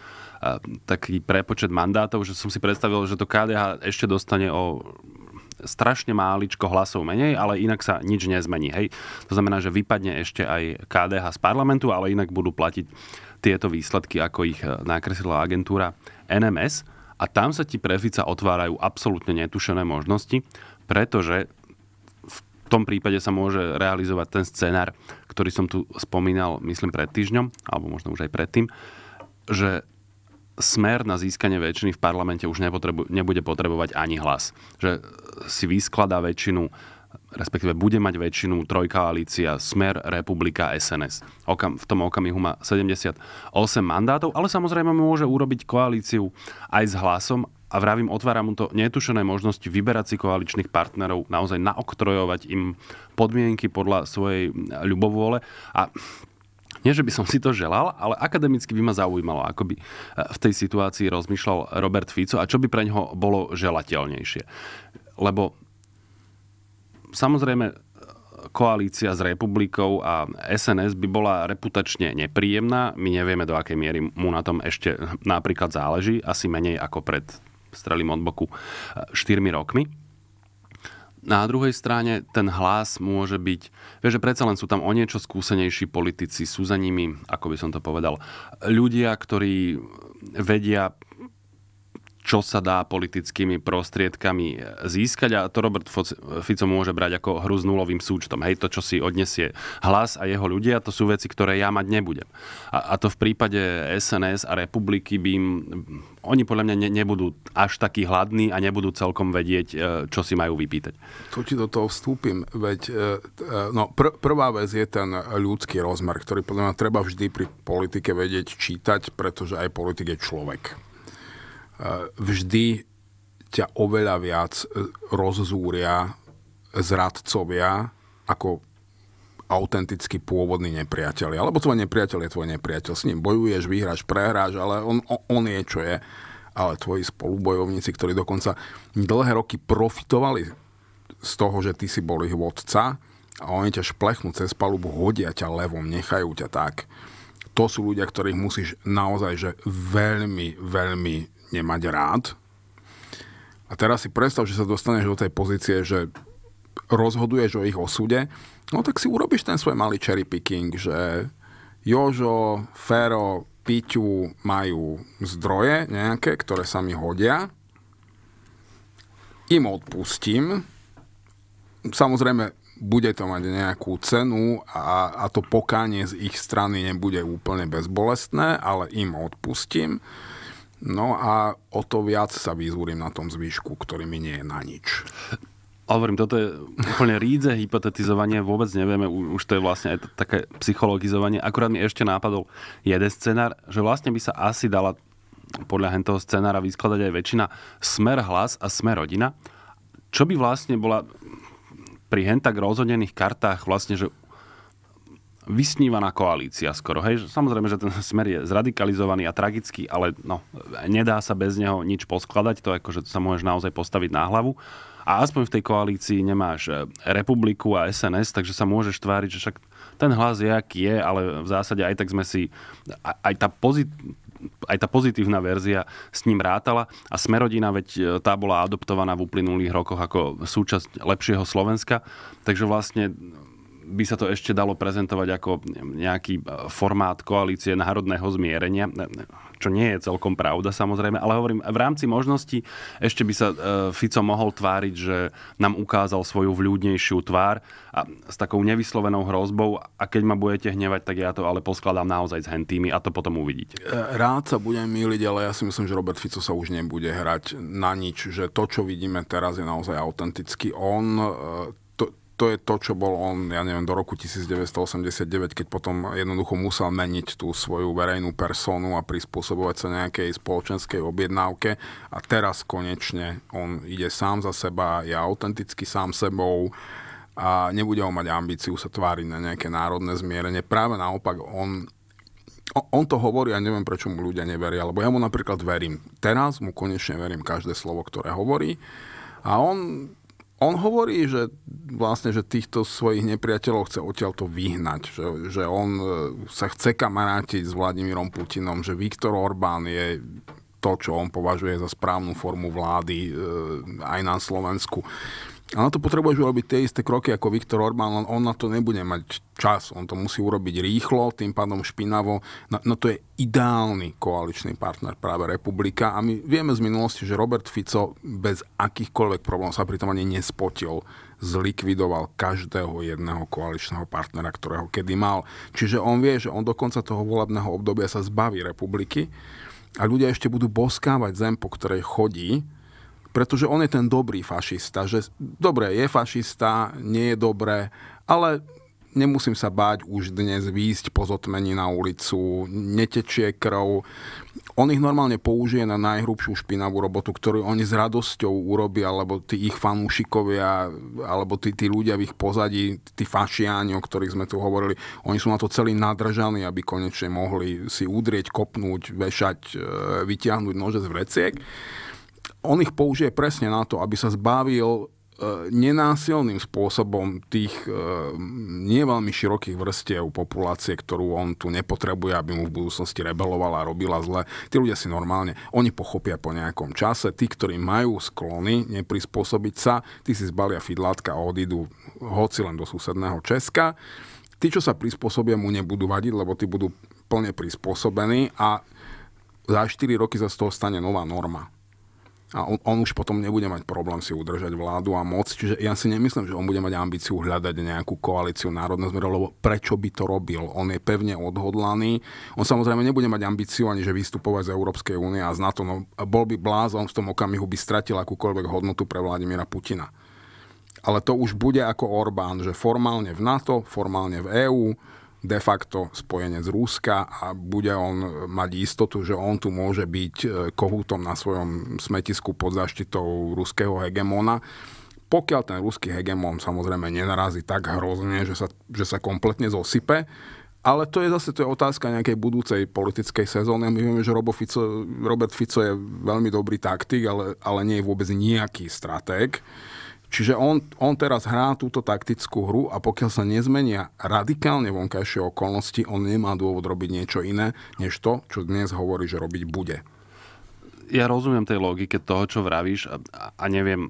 taký prepočet mandátov, že som si predstavil, že to KDH ešte dostane o strašne máličko hlasov menej, ale inak sa nič nezmení. Hej. To znamená, že vypadne ešte aj KDH z parlamentu, ale inak budú platiť tieto výsledky, ako ich e, nakreslila agentúra NMS. A tam sa ti pre Fica otvárajú absolútne netušené možnosti, pretože v tom prípade sa môže realizovať ten scenár, ktorý som tu spomínal, myslím, pred týždňom, alebo možno už aj predtým, že smer na získanie väčšiny v parlamente už nepotrebu- nebude potrebovať ani hlas. Že si vyskladá väčšinu respektíve bude mať väčšinu trojkoalícia Smer, Republika, SNS. Okam, v tom okamihu má 78 mandátov, ale samozrejme môže urobiť koalíciu aj s hlasom a vravím, otvára mu to netušené možnosti vyberať si koaličných partnerov, naozaj naoktrojovať im podmienky podľa svojej ľubovôle a nie, že by som si to želal, ale akademicky by ma zaujímalo, ako by e, v tej situácii rozmýšľal Robert Fico a čo by pre neho bolo želateľnejšie. Lebo samozrejme koalícia s republikou a SNS by bola reputačne nepríjemná. My nevieme, do akej miery mu na tom ešte napríklad záleží, asi menej ako pred strelím od boku 4 e, rokmi. Na druhej strane ten hlas môže byť, vieš, že predsa len sú tam o niečo skúsenejší politici, sú za nimi, ako by som to povedal, ľudia, ktorí vedia čo sa dá politickými prostriedkami získať a to Robert Fico môže brať ako hru s nulovým súčtom. Hej, to, čo si odnesie hlas a jeho ľudia, to sú veci, ktoré ja mať nebudem. A, a to v prípade SNS a republiky by im, oni podľa mňa ne, nebudú až takí hladní a nebudú celkom vedieť, e, čo si majú vypýtať. Tu ti do toho vstúpim, veď e, e, no, pr- prvá vec je ten ľudský rozmer, ktorý podľa mňa treba vždy pri politike vedieť čítať, pretože aj politik je človek vždy ťa oveľa viac e, rozzúria zradcovia ako autentický pôvodný nepriateľ. Alebo tvoj nepriateľ je tvoj nepriateľ. S ním bojuješ, vyhráš, prehráš, ale on, on je, čo je. Ale tvoji spolubojovníci, ktorí dokonca dlhé roky profitovali z toho, že ty si bol ich vodca a oni ťa šplechnú cez palubu, hodia ťa levom, nechajú ťa tak. To sú ľudia, ktorých musíš naozaj že veľmi, veľmi nemať vlastne rád. A teraz si predstav, že sa dostaneš do tej pozície, že rozhoduješ o ich osude, no tak si urobíš ten svoj malý cherry picking, že Jožo, Fero, Piťu majú zdroje nejaké, ktoré sa mi hodia. Im odpustím. Samozrejme, bude to mať nejakú cenu a, a to pokánie z ich strany nebude úplne bezbolestné, ale im odpustím No a o to viac sa vyzúrim na tom zvýšku, ktorý mi nie je na nič. A hovorím, toto je úplne rídze hypotetizovanie, vôbec nevieme, už to je vlastne aj také psychologizovanie. Akurát mi ešte nápadol jeden scenár, že vlastne by sa asi dala podľa toho scenára vyskladať aj väčšina smer hlas a smer rodina. Čo by vlastne bola pri hentak rozhodených kartách vlastne, že vysnívaná koalícia skoro. Hej? Samozrejme, že ten smer je zradikalizovaný a tragický, ale no, nedá sa bez neho nič poskladať. To že sa môžeš naozaj postaviť na hlavu. A aspoň v tej koalícii nemáš e, republiku a SNS, takže sa môžeš tváriť, že však ten hlas je, aký je, ale v zásade aj tak sme si... Aj tá pozit, aj tá pozitívna verzia s ním rátala a Smerodina, veď e, tá bola adoptovaná v uplynulých rokoch ako súčasť lepšieho Slovenska, takže vlastne by sa to ešte dalo prezentovať ako nejaký e, formát koalície národného zmierenia, čo nie je celkom pravda samozrejme, ale hovorím, v rámci možností ešte by sa e, Fico mohol tváriť, že nám ukázal svoju vľúdnejšiu tvár a s takou nevyslovenou hrozbou a keď ma budete hnevať, tak ja to ale poskladám naozaj s hentými a to potom uvidíte. E, rád sa budem míliť, ale ja si myslím, že Robert Fico sa už nebude hrať na nič, že to, čo vidíme teraz, je naozaj autentický on to je to, čo bol on, ja neviem, do roku 1989, keď potom jednoducho musel meniť tú svoju verejnú personu a prispôsobovať sa nejakej spoločenskej objednávke a teraz konečne on ide sám za seba, je autenticky sám sebou a nebude on mať ambíciu sa tváriť na nejaké národné zmierenie. Práve naopak, on on to hovorí a neviem, prečo mu ľudia neveria, lebo ja mu napríklad verím. Teraz mu konečne verím každé slovo, ktoré hovorí. A on on hovorí, že vlastne, že týchto svojich nepriateľov chce to vyhnať, že, že on e, sa chce kamarátiť s Vladimírom Putinom, že Viktor Orbán je to, čo on považuje za správnu formu vlády e, aj na Slovensku. A na to potrebuješ urobiť tie isté kroky ako Viktor Orbán, len on na to nebude mať čas. On to musí urobiť rýchlo, tým pádom špinavo. Na, no, no to je ideálny koaličný partner práve republika. A my vieme z minulosti, že Robert Fico bez akýchkoľvek problémov sa tom ani nespotil. Zlikvidoval každého jedného koaličného partnera, ktorého kedy mal. Čiže on vie, že on do konca toho volebného obdobia sa zbaví republiky a ľudia ešte budú boskávať zem, po ktorej chodí, pretože on je ten dobrý fašista, že dobre, je fašista, nie je dobré, ale nemusím sa báť už dnes výjsť po zotmení na ulicu, netečie krv. On ich normálne použije na najhrubšiu špinavú robotu, ktorú oni s radosťou urobia, alebo tí ich fanúšikovia, alebo tí, tí ľudia v ich pozadí, tí fašiáni, o ktorých sme tu hovorili, oni sú na to celý nadržaní, aby konečne mohli si udrieť, kopnúť, vešať, e, vytiahnuť nože z vreciek on ich použije presne na to, aby sa zbavil e, nenásilným spôsobom tých e, neveľmi širokých vrstiev populácie, ktorú on tu nepotrebuje, aby mu v budúcnosti rebelovala a robila zle. Tí ľudia si normálne, oni pochopia po nejakom čase, tí, ktorí majú sklony neprispôsobiť sa, tí si zbalia fidlátka a odídu hoci len do susedného Česka. Tí, čo sa prispôsobia, mu nebudú vadiť, lebo tí budú plne prispôsobení a za 4 roky sa z toho stane nová norma a on, on už potom nebude mať problém si udržať vládu a moc. Čiže ja si nemyslím, že on bude mať ambíciu hľadať nejakú koalíciu národné zmeru, lebo prečo by to robil? On je pevne odhodlaný. On samozrejme nebude mať ambíciu ani že vystupovať z Európskej únie a z NATO. No, bol by blázon v tom okamihu, by stratil akúkoľvek hodnotu pre Vladimíra Putina. Ale to už bude ako Orbán, že formálne v NATO, formálne v EÚ, de facto spojenec Rúska a bude on e, mať istotu, že on tu môže byť e, kohútom na svojom smetisku pod zaštitou ruského hegemona. pokiaľ ten ruský hegemon samozrejme nenarazí tak hrozne, že sa, že sa kompletne zosype, ale to je zase to je otázka nejakej budúcej politickej sezóny. My vieme, že Robo Fico, Robert Fico je veľmi dobrý taktik, ale, ale nie je vôbec nejaký stratég. Čiže on, on teraz hrá túto taktickú hru a pokiaľ sa nezmenia radikálne vonkajšie okolnosti, on nemá dôvod robiť niečo iné, než to, čo dnes hovorí, že robiť bude. Ja rozumiem tej logike toho, čo vravíš a, a neviem,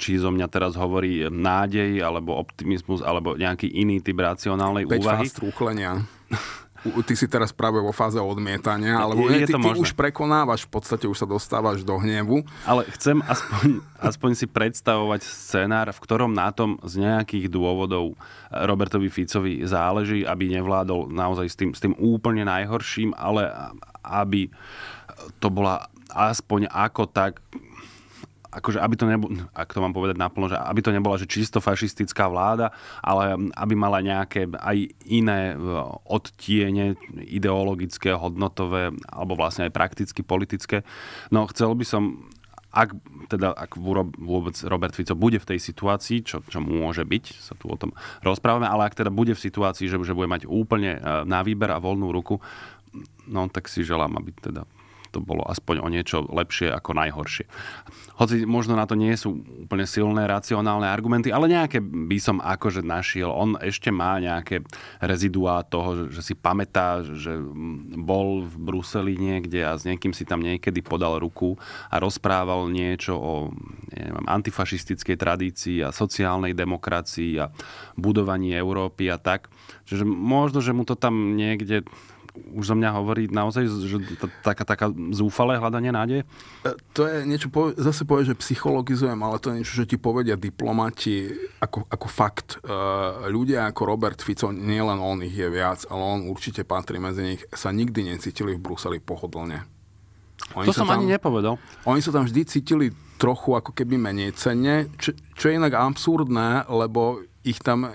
či zo mňa teraz hovorí nádej, alebo optimizmus, alebo nejaký iný typ racionálnej Peť úvahy. Peť ty si teraz práve vo fáze odmietania, alebo je, je ty, to ty už prekonávaš, v podstate už sa dostávaš do hnevu. Ale chcem aspoň, aspoň si predstavovať scenár, v ktorom na tom z nejakých dôvodov eh, Robertovi Ficovi záleží, aby nevládol naozaj s tým, s tým úplne najhorším, ale aby to bola aspoň ako tak akože aby to nebolo, ak to mám povedať naplno, že aby to nebola že čisto fašistická vláda, ale aby mala nejaké aj iné e, odtiene ideologické, hodnotové alebo vlastne aj prakticky politické. No chcel by som ak teda ak vôbec Robert Fico bude v tej situácii, čo, čo môže byť, sa tu o tom rozprávame, ale ak teda bude v situácii, že, že bude mať úplne e, na výber a voľnú ruku, no tak si želám, aby teda to bolo aspoň o niečo lepšie ako najhoršie. Hoci možno na to nie sú úplne silné racionálne argumenty, ale nejaké by som akože našiel. On ešte má nejaké reziduá toho, že si pamätá, že bol v Bruseli niekde a s niekým si tam niekedy podal ruku a rozprával niečo o neviem, antifašistickej tradícii a sociálnej demokracii a budovaní Európy a tak. Čiže možno, že mu to tam niekde už za mňa hovorí naozaj, že taká, taká zúfalé hľadanie nádeje? E, to je niečo, zase povie, že psychologizujem, ale to je niečo, že ti povedia diplomati ako, ako fakt. E, ľudia ako Robert Fico, nielen on ich je viac, ale on určite patrí medzi nich, sa nikdy necítili v Bruseli pohodlne. Oni to som tam, ani nepovedal. Oni sa tam vždy cítili trochu ako keby menej cenne, čo, čo je inak absurdné, lebo ich tam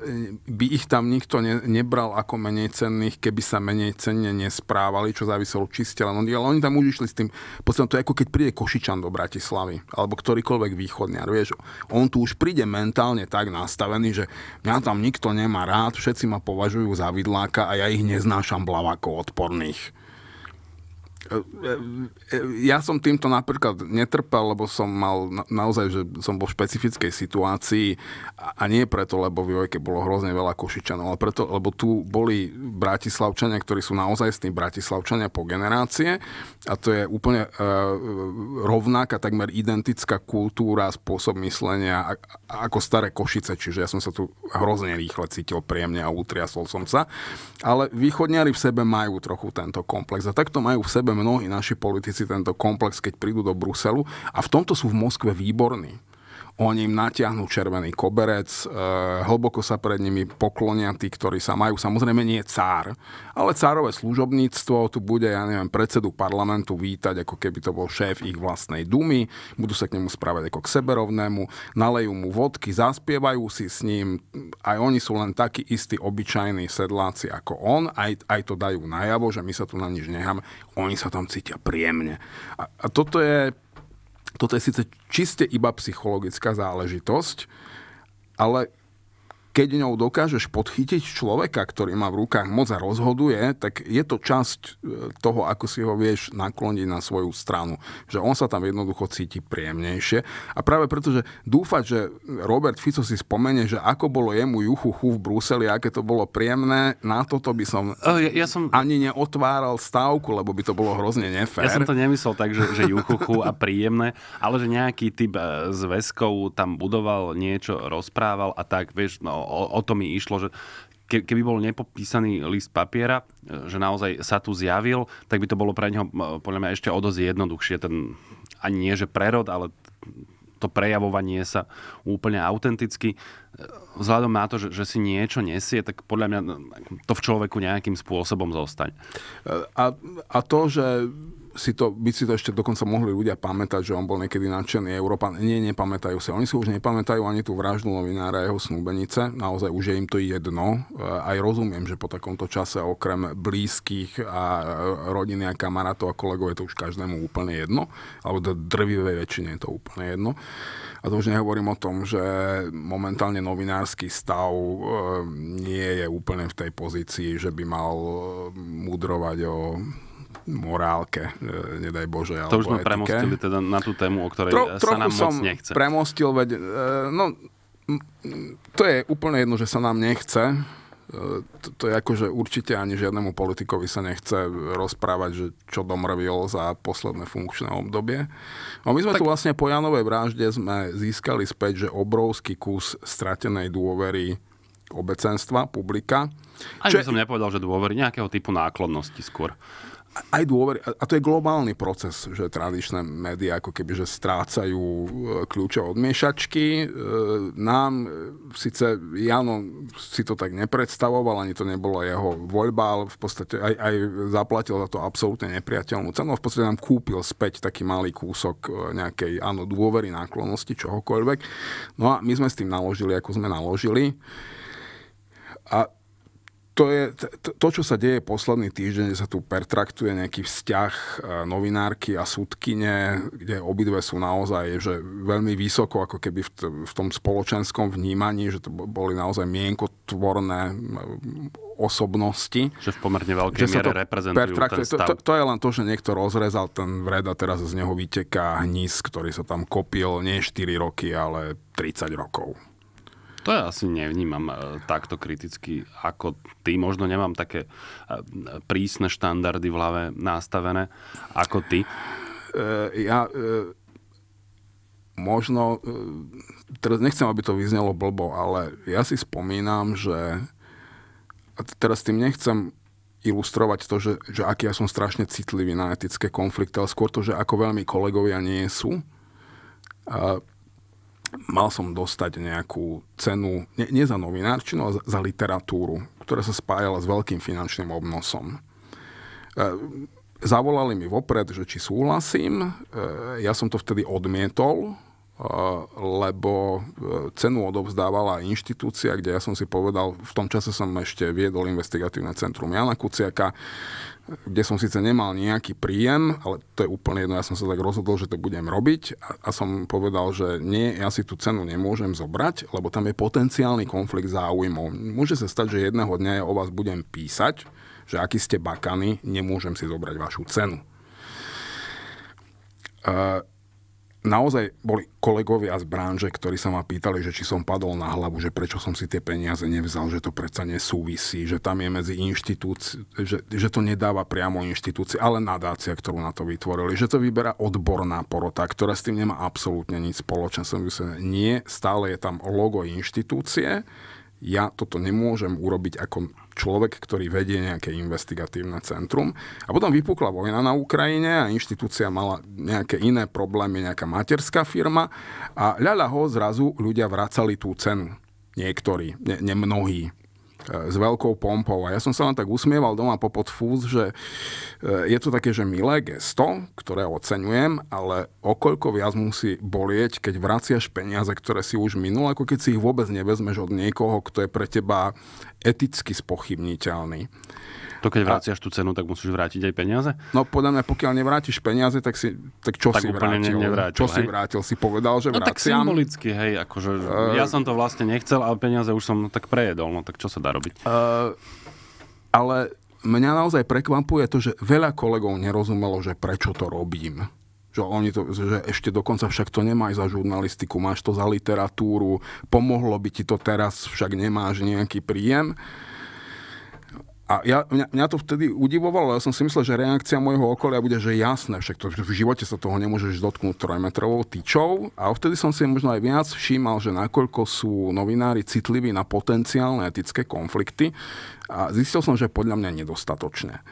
E, by ich tam nikto ne, nebral ako menej cenných, keby sa menej cenne nesprávali, čo záviselo čiste len od Ale oni tam už išli s tým, podstate to je ako keď príde Košičan do Bratislavy, alebo ktorýkoľvek východný. vieš, on tu už príde mentálne tak nastavený, že mňa tam nikto nemá rád, všetci ma považujú za vidláka a ja ich neznášam blavako odporných E, e, e, ja som týmto napríklad netrpel, lebo som mal naozaj, že som bol v špecifickej situácii a nie preto, lebo v Jojke bolo hrozne veľa Košičanov, ale preto, lebo tu boli Bratislavčania, ktorí sú naozaj s tým Bratislavčania po generácie a to je úplne e, rovnaká, takmer identická kultúra, spôsob myslenia ako staré Košice, čiže ja som sa tu hrozne rýchle cítil príjemne a utriasol som sa. Ale východniari v sebe majú trochu tento komplex a takto majú v sebe mnohí naši politici tento komplex, keď prídu do Bruselu a v tomto sú v Moskve výborní. Oni im natiahnu červený koberec, e, hlboko sa pred nimi poklonia tí, ktorí sa majú. Samozrejme nie cár, ale cárové služobníctvo tu bude, ja neviem, predsedu parlamentu vítať, ako keby to bol šéf ich vlastnej dumy, budú sa k nemu správať ako k seberovnému, nalejú mu vodky, zaspievajú si s ním, aj oni sú len takí istí obyčajní sedláci ako on, aj, aj to dajú najavo, že my sa tu na nič necháme, oni sa tam cítia príjemne. A, a toto je toto je síce čiste iba psychologická záležitosť, ale keď ňou dokážeš podchytiť človeka, ktorý má v rukách moc a rozhoduje, tak je to časť e, toho, ako si ho vieš nakloniť na svoju stranu. Že on sa tam jednoducho cíti príjemnejšie. A práve preto, že dúfať, že Robert Fico si spomenie, že ako bolo jemu juchuchu v Bruseli, aké to bolo príjemné, na toto by som, e, ja, ja som ani neotváral stávku, lebo by to bolo hrozne nefér. Ja som to nemyslel tak, že, že juchuchu a príjemné, ale že nejaký typ zväzkov e, tam budoval, niečo rozprával a tak, vieš, no o, o to mi išlo, že keby bol nepopísaný list papiera, e, že naozaj sa tu zjavil, tak by to bolo pre neho podľa mňa ešte o dosť jednoduchšie. Ten, ani nie, že prerod, ale to prejavovanie sa úplne autenticky. E, vzhľadom na to, že, že si niečo nesie, tak podľa mňa to v človeku nejakým spôsobom zostane. E, a, a to, že si to, by si to ešte dokonca mohli ľudia pamätať, že on bol niekedy nadšený Európa. Nie, nepamätajú si. Oni si už nepamätajú ani tú vraždu novinára a jeho snúbenice. Naozaj už je im to jedno. E, aj rozumiem, že po takomto čase okrem blízkych a e, rodiny a kamarátov a kolegov je to už každému úplne jedno. Alebo drvivej väčšine je to úplne jedno. A to už nehovorím o tom, že momentálne novinársky stav e, nie je úplne v tej pozícii, že by mal mudrovať o morálke, e, nedaj Bože. To už sme etike. premostili teda na tú tému, o ktorej Tro, sa nám som moc nechce. premostil, veď e, no, to je úplne jedno, že sa nám nechce. E, to, to je ako, že určite ani žiadnemu politikovi sa nechce rozprávať, že čo domrvil za posledné funkčné obdobie. No my sme tak... tu vlastne po Janovej vražde sme získali späť, že obrovský kus stratenej dôvery obecenstva, publika. Aj čo... som nepovedal, že dôvery, nejakého typu náklonnosti skôr aj dôvery, a to je globálny proces, že tradičné médiá ako keby, že strácajú e, kľúče od miešačky. E, nám, e, síce Jano si to tak nepredstavoval, ani to nebola jeho voľba, ale v podstate aj, aj zaplatil za to absolútne nepriateľnú cenu. V podstate nám kúpil späť taký malý kúsok nejakej, áno, dôvery, náklonosti, čohokoľvek. No a my sme s tým naložili, ako sme naložili. A to je to, to, čo sa deje posledný týždeň, kde sa tu pertraktuje nejaký vzťah e, novinárky a súdkyne, kde obidve sú naozaj že veľmi vysoko, ako keby v, t- v tom spoločenskom vnímaní, že to boli naozaj mienkotvorné osobnosti. Že v pomerne veľkej že miere reprezentujú ten stav. To, to, to je len to, že niekto rozrezal ten vred a teraz z neho vyteká hníz, ktorý sa tam kopil nie 4 roky, ale 30 rokov. To ja asi nevnímam e, takto kriticky, ako ty. Možno nemám také e, prísne štandardy v hlave nastavené, ako ty. E, ja možno, teraz nechcem, aby to vyznelo blbo, ale ja si spomínam, že a teraz tým nechcem ilustrovať to, že, že aký ja som strašne citlivý na etické konflikty, ale skôr to, že ako veľmi kolegovia nie sú. A mal som dostať nejakú cenu, nie, nie za novinárčinu, no, ale za, literatúru, ktorá sa spájala s veľkým finančným obnosom. E, zavolali mi vopred, že či súhlasím. E, ja som to vtedy odmietol, e, lebo cenu odovzdávala inštitúcia, kde ja som si povedal, v tom čase som ešte viedol investigatívne centrum Jana Kuciaka, kde som síce nemal nejaký príjem, ale to je úplne jedno, ja som sa tak rozhodol, že to budem robiť a, a som povedal, že nie, ja si tú cenu nemôžem zobrať, lebo tam je potenciálny konflikt záujmov. Môže sa stať, že jedného dňa ja o vás budem písať, že aký ste bakany, nemôžem si zobrať vašu cenu. Uh, naozaj boli kolegovia z branže, ktorí sa ma pýtali, že či som padol na hlavu, že prečo som si tie peniaze nevzal, že to predsa nesúvisí, že tam je medzi inštitúcií, že, že to nedáva priamo inštitúcii, ale nadácia, ktorú na to vytvorili, že to vyberá odborná porota, ktorá s tým nemá absolútne nič spoločné. Som myslel, nie, stále je tam logo inštitúcie, ja toto nemôžem urobiť ako človek, ktorý vedie nejaké investigatívne centrum. A potom vypukla vojna na Ukrajine a inštitúcia mala nejaké iné problémy, nejaká materská firma a ľaľa ho zrazu ľudia vracali tú cenu. Niektorí, ne, nemnohí, E, s veľkou pompou. A ja som sa len tak usmieval doma popod fúz, že e, je to také, že milé gesto, ktoré oceňujem, ale okoľko viac musí bolieť, keď vraciaš peniaze, ktoré si už minul, ako keď si ich vôbec nevezmeš od niekoho, kto je pre teba eticky spochybniteľný. To keď vraciaš tú cenu, tak musíš vrátiť aj peniaze? No podľa mňa, pokiaľ nevrátiš peniaze, tak, si, tak čo tak si vrátil? Nevrátil, čo hej? si vrátil? Si povedal, že no, vraciam? No tak symbolicky, hej, akože uh, ja som to vlastne nechcel, ale peniaze už som no, tak prejedol, no tak čo sa dá robiť? Uh, ale mňa naozaj prekvapuje to, že veľa kolegov nerozumelo, že prečo to robím že, oni to, že ešte dokonca však to nemáš za žurnalistiku, máš to za literatúru, pomohlo by ti to teraz, však nemáš nejaký príjem. Uh, a ja, mňa, mňa to vtedy udivovalo, ja som si myslel, že reakcia môjho okolia bude, že jasné, však to, v živote sa toho nemôžeš dotknúť trojmetrovou tyčou. A vtedy som si možno aj viac všímal, že nakoľko sú novinári citliví na potenciálne etické konflikty. A zistil som, že podľa mňa nedostatočne.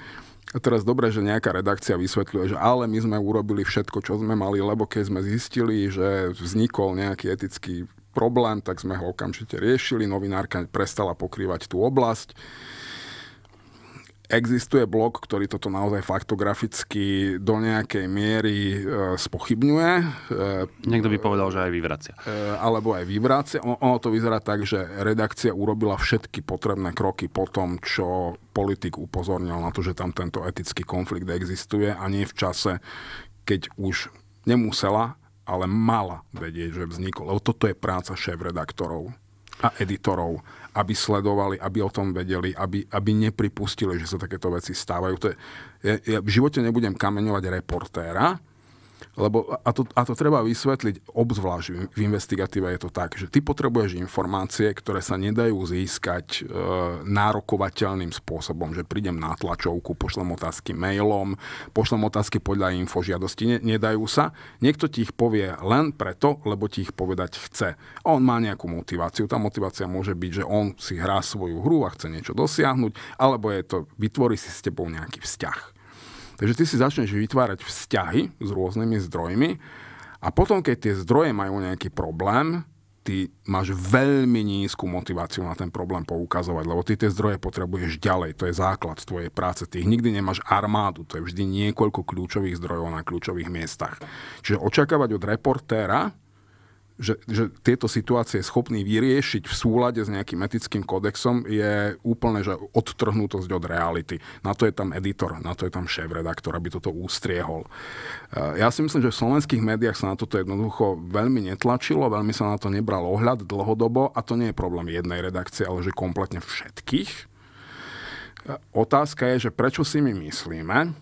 A teraz dobre, že nejaká redakcia vysvetľuje, že ale my sme urobili všetko, čo sme mali, lebo keď sme zistili, že vznikol nejaký etický problém, tak sme ho okamžite riešili. Novinárka prestala pokrývať tú oblasť existuje blok, ktorý toto naozaj faktograficky do nejakej miery e, spochybňuje. E, Niekto by povedal, že aj vyvracia. E, alebo aj vyvracia. Ono to vyzerá tak, že redakcia urobila všetky potrebné kroky po tom, čo politik upozornil na to, že tam tento etický konflikt existuje a nie v čase, keď už nemusela, ale mala vedieť, že vznikol. Lebo toto je práca šéf-redaktorov a editorov aby sledovali, aby o tom vedeli, aby, aby nepripustili, že sa takéto veci stávajú. To je, ja, ja v živote nebudem kameňovať reportéra, lebo, a to, a to treba vysvetliť, obzvlášť v investigatíve je to tak, že ty potrebuješ informácie, ktoré sa nedajú získať e, nárokovateľným spôsobom, že prídem na tlačovku, pošlem otázky mailom, pošlem otázky podľa infožiadosti, ne, nedajú sa. Niekto ti ich povie len preto, lebo ti ich povedať chce. A on má nejakú motiváciu. Tá motivácia môže byť, že on si hrá svoju hru a chce niečo dosiahnuť, alebo je to, vytvorí si s tebou nejaký vzťah. Takže ty si začneš vytvárať vzťahy s rôznymi zdrojmi a potom, keď tie zdroje majú nejaký problém, ty máš veľmi nízku motiváciu na ten problém poukazovať, lebo ty tie zdroje potrebuješ ďalej, to je základ tvojej práce. Ty nikdy nemáš armádu, to je vždy niekoľko kľúčových zdrojov na kľúčových miestach. Čiže očakávať od reportéra, že, že tieto situácie schopný vyriešiť v súlade s nejakým etickým kodexom je úplne že odtrhnutosť od reality. Na to je tam editor, na to je tam šéf-redaktor, aby toto ústriehol. Eh, ja si myslím, že v slovenských médiách sa na toto jednoducho veľmi netlačilo, veľmi sa na to nebral ohľad dlhodobo a to nie je problém jednej redakcie, ale že kompletne všetkých. Eh, otázka je, že prečo si my myslíme,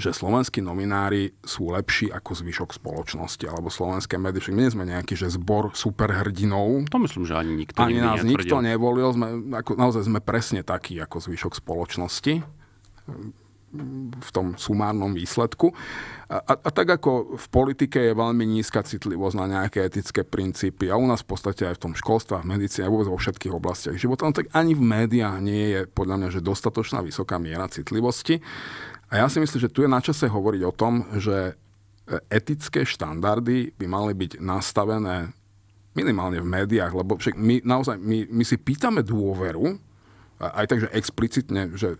že slovenskí nominári sú lepší ako zvyšok spoločnosti, alebo slovenské médiá. Však my nie sme nejaký že zbor superhrdinov. To myslím, že ani nikto Ani nás netvrdil. nikto nevolil. Sme, ako, naozaj sme presne takí ako zvyšok spoločnosti v tom sumárnom výsledku. A, a, a tak ako v politike je veľmi nízka citlivosť na nejaké etické princípy a u nás v podstate aj v tom školstve, v medicíne a vôbec vo všetkých oblastiach života, no tak ani v médiách nie je podľa mňa, že dostatočná vysoká miera citlivosti. A ja si myslím, že tu je na čase hovoriť o tom, že e, etické štandardy by mali byť nastavené minimálne v médiách, lebo však my naozaj, my, my si pýtame dôveru, aj takže explicitne, že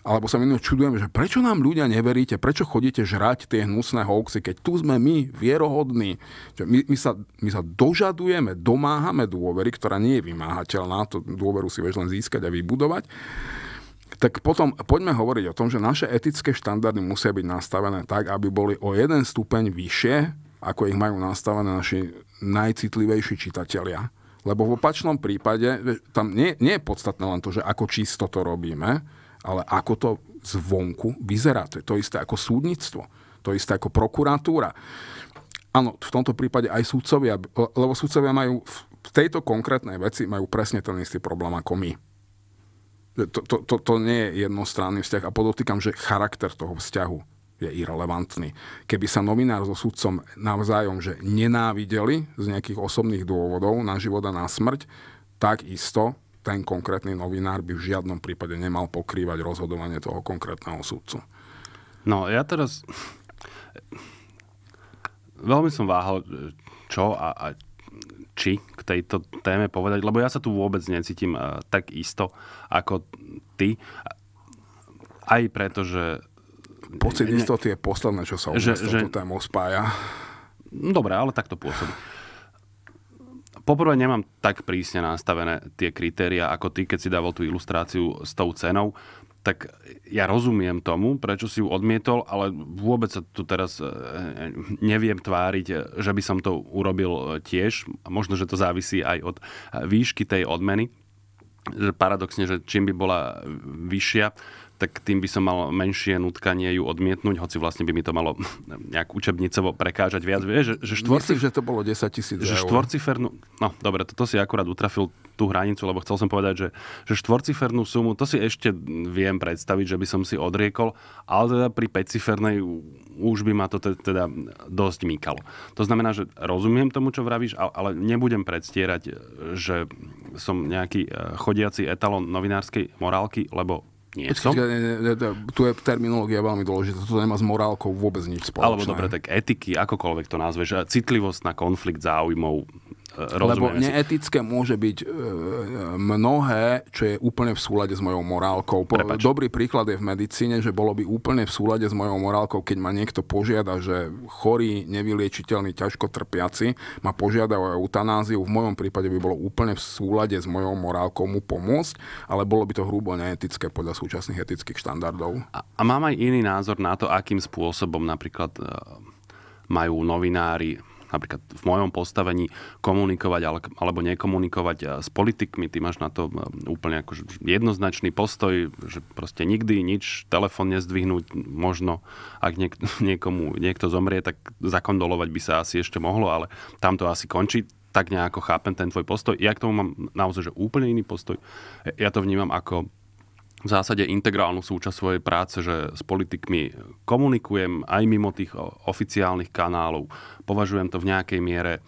alebo sa minulé čudujeme, že prečo nám ľudia neveríte, prečo chodíte žrať tie hnusné hoaxy, keď tu sme my vierohodní. My, my, sa, my sa dožadujeme, domáhame dôvery, ktorá nie je vymáhateľná, to dôveru si vieš len získať a vybudovať tak potom poďme hovoriť o tom, že naše etické štandardy musia byť nastavené tak, aby boli o jeden stupeň vyššie, ako ich majú nastavené naši najcitlivejší čitatelia. Lebo v opačnom prípade tam nie, nie je podstatné len to, že ako čisto to robíme, ale ako to zvonku vyzerá. To je to isté ako súdnictvo, to isté ako prokuratúra. Áno, v tomto prípade aj súdcovia, lebo súdcovia majú v tejto konkrétnej veci majú presne ten istý problém ako my to, to, to, to nie je jednostranný vzťah a podotýkam, že charakter toho vzťahu je irrelevantný. Keby sa novinár so sudcom navzájom, že nenávideli z nejakých osobných dôvodov na život a na smrť, tak isto ten konkrétny novinár by v žiadnom prípade nemal pokrývať rozhodovanie toho konkrétneho sudcu. No ja teraz veľmi som váhal, čo a, a či k tejto téme povedať, lebo ja sa tu vôbec necítim eh, tak isto ako ty. Aj preto, že... Pocit ne, istoty je posledné, čo sa že, s touto spája. No Dobre, ale tak to pôsobí. Poprvé nemám tak prísne nastavené tie kritéria ako ty, keď si dával tú ilustráciu s tou cenou tak ja rozumiem tomu, prečo si ju odmietol, ale vôbec sa tu teraz e, e, neviem tváriť, e, že by som to urobil tiež. Možno, že to závisí aj od výšky tej odmeny. paradoxne, že čím by bola vyššia, tak tým by som mal menšie nutkanie ju odmietnúť, hoci vlastne by mi to malo nejak učebnicovo prekážať viac. Vieš, že, že štvorci... Myslím, že to bolo 10 tisíc eur. Že štvorcifernú... No, dobre, toto si akurát utrafil, tú hranicu, lebo chcel som povedať, že, že štvorcifernú sumu, to si ešte viem predstaviť, že by som si odriekol, ale teda pri pecifernej už by ma to teda dosť mýkalo. To znamená, že rozumiem tomu, čo vravíš, ale nebudem predstierať, e, že som nejaký e, chodiaci etalon novinárskej morálky, lebo nie som. ne, e, tu je terminológia veľmi dôležitá. tu nemá s morálkou vôbec nič spoločné. Alebo dobre, tak etiky, akokoľvek to nazveš. Citlivosť na konflikt záujmov lebo si. neetické môže byť e, e, mnohé, čo je úplne v súlade s mojou morálkou. Po, Dobrý príklad je v medicíne, že bolo by úplne v súlade s mojou morálkou, keď ma niekto požiada, že chorý, nevyliečiteľný, ťažko trpiaci ma požiada o eutanáziu. V mojom prípade by bolo úplne v súlade s mojou morálkou mu pomôcť, ale bolo by to hrubo neetické podľa súčasných etických štandardov. A, a mám aj iný názor na to, akým spôsobom napríklad e, majú novinári napríklad v mojom postavení komunikovať alebo nekomunikovať e, s politikmi. Ty máš na to e, úplne akože jednoznačný postoj, že proste nikdy nič, telefón nezdvihnúť, možno ak niek- niekomu niekto zomrie, tak zakondolovať by sa asi ešte mohlo, ale tam to asi končí tak nejako chápem ten tvoj postoj. Ja k tomu mám naozaj že úplne iný postoj. E, ja to vnímam ako v zásade integrálnu súčasť svojej práce, že s politikmi komunikujem aj mimo tých oficiálnych kanálov. Považujem to v nejakej miere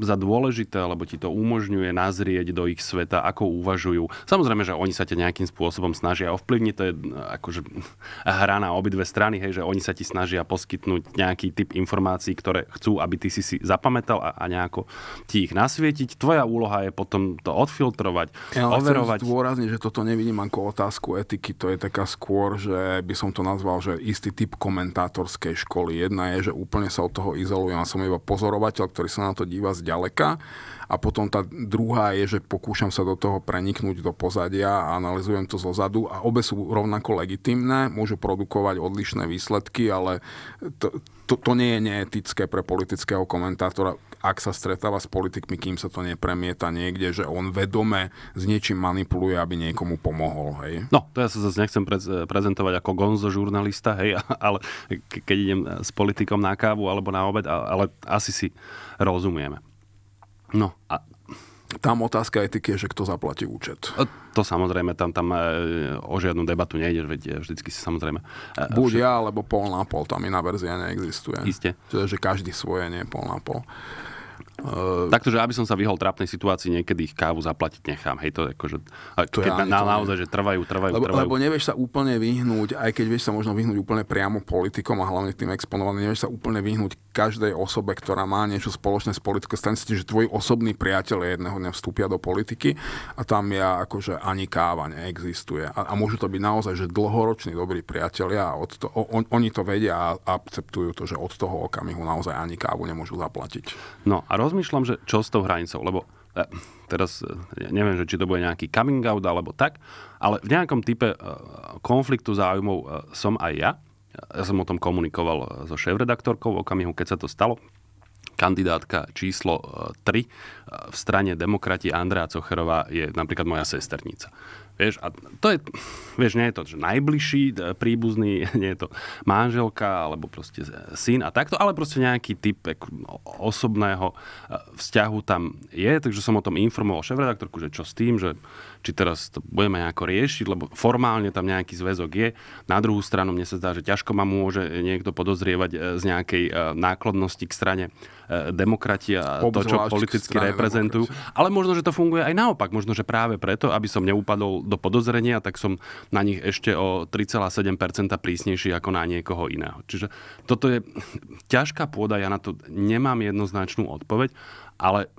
za dôležité, alebo ti to umožňuje nazrieť do ich sveta, ako uvažujú. Samozrejme, že oni sa ťa nejakým spôsobom snažia ovplyvniť, to je hm, akože hra na obidve strany, hej, že oni sa ti snažia poskytnúť nejaký typ informácií, ktoré chcú, aby ty si si zapamätal a, a nejako ti ich nasvietiť. Tvoja úloha je potom to odfiltrovať, ja overovať. Ja že toto nevidím ako otázku etiky, to je taká skôr, že by som to nazval, že istý typ komentátorskej školy. Jedna je, že úplne sa od toho izolujem, a som iba pozorovateľ, ktorý sa na to díva zďaleka. A potom tá druhá je, že pokúšam sa do toho preniknúť do pozadia a analizujem to zozadu a obe sú rovnako legitimné, môžu produkovať odlišné výsledky, ale to, to, to nie je neetické pre politického komentátora, ak sa stretáva s politikmi, kým sa to nepremieta niekde, že on vedome s niečím manipuluje, aby niekomu pomohol. Hej. No, to ja sa zase nechcem prezentovať ako gonzo žurnalista, hej, ale keď idem s politikom na kávu alebo na obed, ale asi si rozumieme. No a tam otázka etiky je, že kto zaplatí účet. To samozrejme, tam, tam e, o žiadnu debatu nejde, veď e, vždycky si samozrejme... E, Buď ja, alebo pol na pol, tam iná verzia neexistuje. Isté. Čiže že každý svoje, nie pol na pol. Uh, Takto, že aby som sa vyhol trápnej situácii, niekedy ich kávu zaplatiť nechám. Hej, to je akože, to keď ja, na, to naozaj, že trvajú, trvajú, lebo, trvajú. Lebo nevieš sa úplne vyhnúť, aj keď vieš sa možno vyhnúť úplne priamo politikom a hlavne tým exponovaným, nevieš sa úplne vyhnúť každej osobe, ktorá má niečo spoločné s politikou. Stane si, že tvoji osobní priatelia jedného dňa vstúpia do politiky a tam ja akože ani káva neexistuje. A, a môžu to byť naozaj, že dlhoroční dobrí priatelia a od to, on, oni to vedia a akceptujú to, že od toho okamihu naozaj ani kávu nemôžu zaplatiť. No a rozmýšľam, že čo s tou hranicou, lebo e, teraz e, ja neviem, že či to bude nejaký coming out alebo tak, ale v nejakom type e, konfliktu záujmov som aj ja. Ja som o tom komunikoval so šéf-redaktorkou v okamihu, keď sa to stalo. Kandidátka číslo 3 v strane demokrati Andrea Cocherová je napríklad moja sesternica. Vieš, a to je Vieš, nie je to že najbližší e, príbuzný, nie je to manželka alebo proste syn a takto, ale proste nejaký typ e, osobného e, vzťahu tam je, takže som o tom informoval šéf-redaktorku, že čo s tým, že či teraz to budeme nejako riešiť, lebo formálne tam nejaký zväzok je. Na druhú stranu mne sa zdá, že ťažko ma môže niekto podozrievať z nejakej náklodnosti k strane demokratia a to, čo politicky reprezentujú. Demokracie. Ale možno, že to funguje aj naopak. Možno, že práve preto, aby som neupadol do podozrenia, tak som na nich ešte o 3,7% prísnejší ako na niekoho iného. Čiže toto je ťažká pôda, ja na to nemám jednoznačnú odpoveď, ale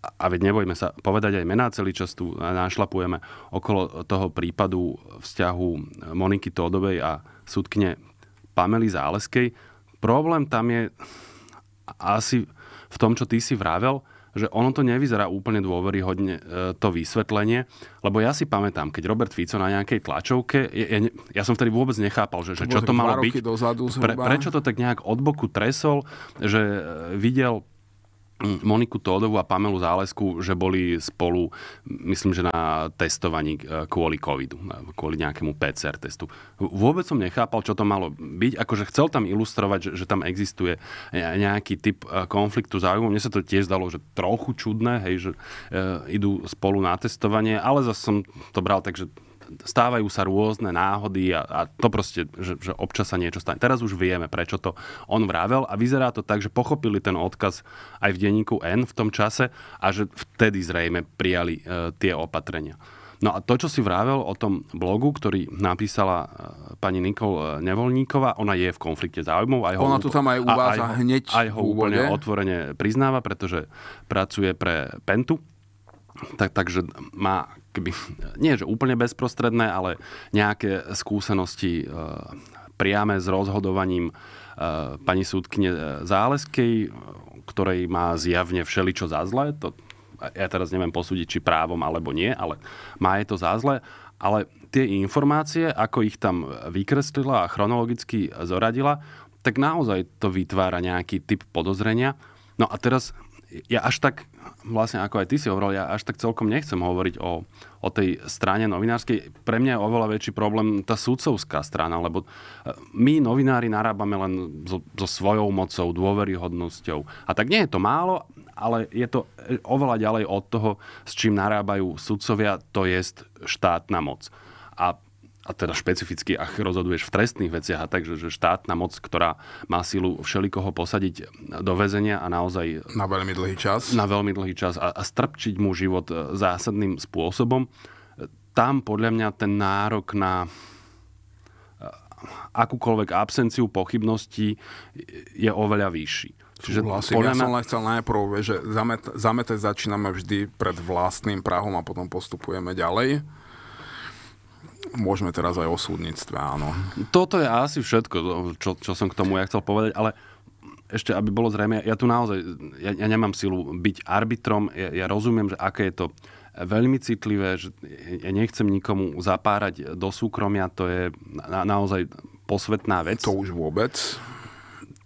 a veď nebojme sa povedať aj mená, celý čas tu nášlapujeme okolo toho prípadu vzťahu Moniky Tódovej a súdkne Pamely Záleskej. Problém tam je asi v tom, čo ty si vravel, že ono to nevyzerá úplne dôveryhodne e, to vysvetlenie, lebo ja si pamätám, keď Robert Fico na nejakej tlačovke, ja, ja, ja som vtedy vôbec nechápal, že, že čo to malo byť, dozadu pre, prečo to tak nejak od boku tresol, že e, videl Moniku Tódovu a Pamelu Zálesku, že boli spolu, myslím, že na testovaní e, kvôli covidu, e, kvôli nejakému PCR testu. Vôbec som nechápal, čo to malo byť. Akože chcel tam ilustrovať, že, že tam existuje e, nejaký typ konfliktu záujmu. Mne sa to tiež zdalo, že trochu čudné, hej, že e, idú spolu na testovanie, ale zase som to bral tak, že stávajú sa rôzne náhody a, a to proste, že, že občas sa niečo stane. Teraz už vieme, prečo to on vravel a vyzerá to tak, že pochopili ten odkaz aj v denníku N v tom čase a že vtedy zrejme prijali e, tie opatrenia. No a to, čo si vravel o tom blogu, ktorý napísala e, pani Nikol e, Nevolníková, ona je v konflikte záujmov. Aj ho ona to tam aj uvádza aj, hneď Aj ho úplne otvorene priznáva, pretože pracuje pre Pentu. Tak, takže má keby, nie že úplne bezprostredné, ale nejaké skúsenosti e, priame s rozhodovaním e, pani súdkne e, Záleskej, ktorej má zjavne všeličo za zlé. To, ja teraz neviem posúdiť, či právom alebo nie, ale má je to za zlé. Ale tie informácie, ako ich tam vykreslila a chronologicky zoradila, tak naozaj to vytvára nejaký typ podozrenia. No a teraz ja až tak, vlastne ako aj ty si hovoril, ja až tak celkom nechcem hovoriť o, o tej strane novinárskej. Pre mňa je oveľa väčší problém tá sudcovská strana, lebo e, my novinári narábame len so, so svojou mocou, dôveryhodnosťou. A tak nie je to málo, ale je to e, oveľa ďalej od toho, s čím narábajú sudcovia, to je štátna moc. A a teda špecificky, ak rozhoduješ v trestných veciach, a takže že štátna moc, ktorá má silu všelikoho posadiť do väzenia a naozaj... Na veľmi dlhý čas. Na veľmi dlhý čas a, a strpčiť mu život e, zásadným spôsobom, tam podľa mňa ten nárok na e, akúkoľvek absenciu pochybností je oveľa vyšší. Čiže mňa... Ja som len chcel najprv, že zamet, zametať začíname vždy pred vlastným prahom a potom postupujeme ďalej môžeme teraz aj o súdnictve, áno. Toto je asi všetko, čo, čo som k tomu ja chcel povedať, ale ešte, aby bolo zrejme, ja tu naozaj, ja, ja nemám silu byť arbitrom, ja, ja rozumiem, že aké je to veľmi citlivé, že ja nechcem nikomu zapárať do súkromia, to je na, naozaj posvetná vec. To už vôbec.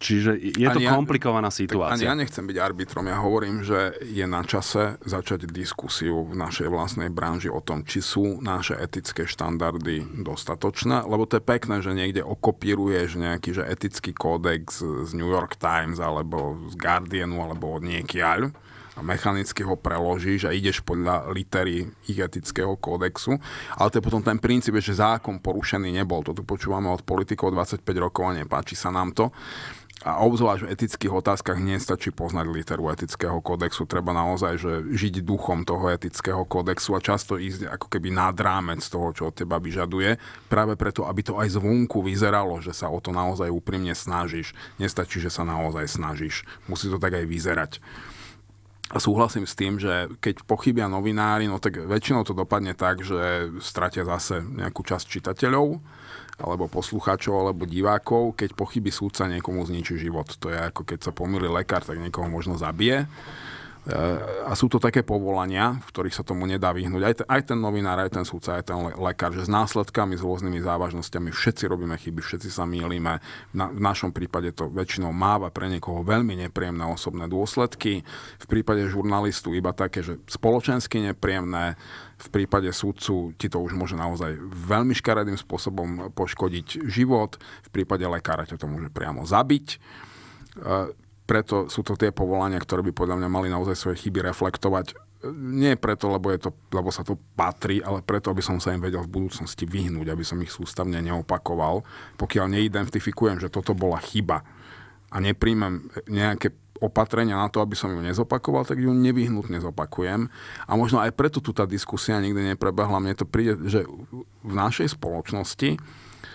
Čiže je to komplikovaná ja, situácia. Ani ja nechcem byť arbitrom. Ja hovorím, že je na čase začať diskusiu v našej vlastnej branži o tom, či sú naše etické štandardy dostatočné, lebo to je pekné, že niekde okopíruješ nejaký že etický kódex z New York Times alebo z Guardianu alebo od niekiaľ a mechanicky ho preložíš a ideš podľa litery ich etického kódexu. Ale to je potom ten princíp, že zákon porušený nebol. To tu počúvame od politikov 25 rokov a nepáči sa nám to. A obzvlášť v etických otázkach nestačí poznať literu etického kódexu. Treba naozaj že žiť duchom toho etického kódexu a často ísť ako keby nad rámec toho, čo od teba vyžaduje. Práve preto, aby to aj zvonku vyzeralo, že sa o to naozaj úprimne snažíš. Nestačí, že sa naozaj snažíš. Musí to tak aj vyzerať. A súhlasím s tým, že keď pochybia novinári, no tak väčšinou to dopadne tak, že stratia zase nejakú časť čitateľov alebo poslucháčov, alebo divákov, keď pochyby súdca niekomu zničí život. To je ako keď sa pomýli lekár, tak niekoho možno zabije. Eh, a sú to také povolania, v ktorých sa tomu nedá vyhnúť. Aj, aj ten novinár, aj ten súdca, aj ten lekár, že s následkami, s rôznymi závažnosťami všetci robíme chyby, všetci sa mýlime. Na, v našom prípade to väčšinou máva pre niekoho veľmi nepríjemné osobné dôsledky. V prípade žurnalistu iba také, že spoločensky nepríjemné. V prípade súdcu ti to už môže naozaj veľmi škaredým spôsobom poškodiť život. V prípade lekára ťa to môže priamo zabiť eh, preto sú to tie povolania, ktoré by podľa mňa mali naozaj svoje chyby reflektovať. Nie preto, lebo, je to, lebo sa to patrí, ale preto, aby som sa im vedel v budúcnosti vyhnúť, aby som ich sústavne neopakoval. Pokiaľ neidentifikujem, že toto bola chyba a nepríjmem nejaké opatrenia na to, aby som ju nezopakoval, tak ju nevyhnutne zopakujem. A možno aj preto tu tá diskusia nikdy neprebehla. Mne to príde, že v našej spoločnosti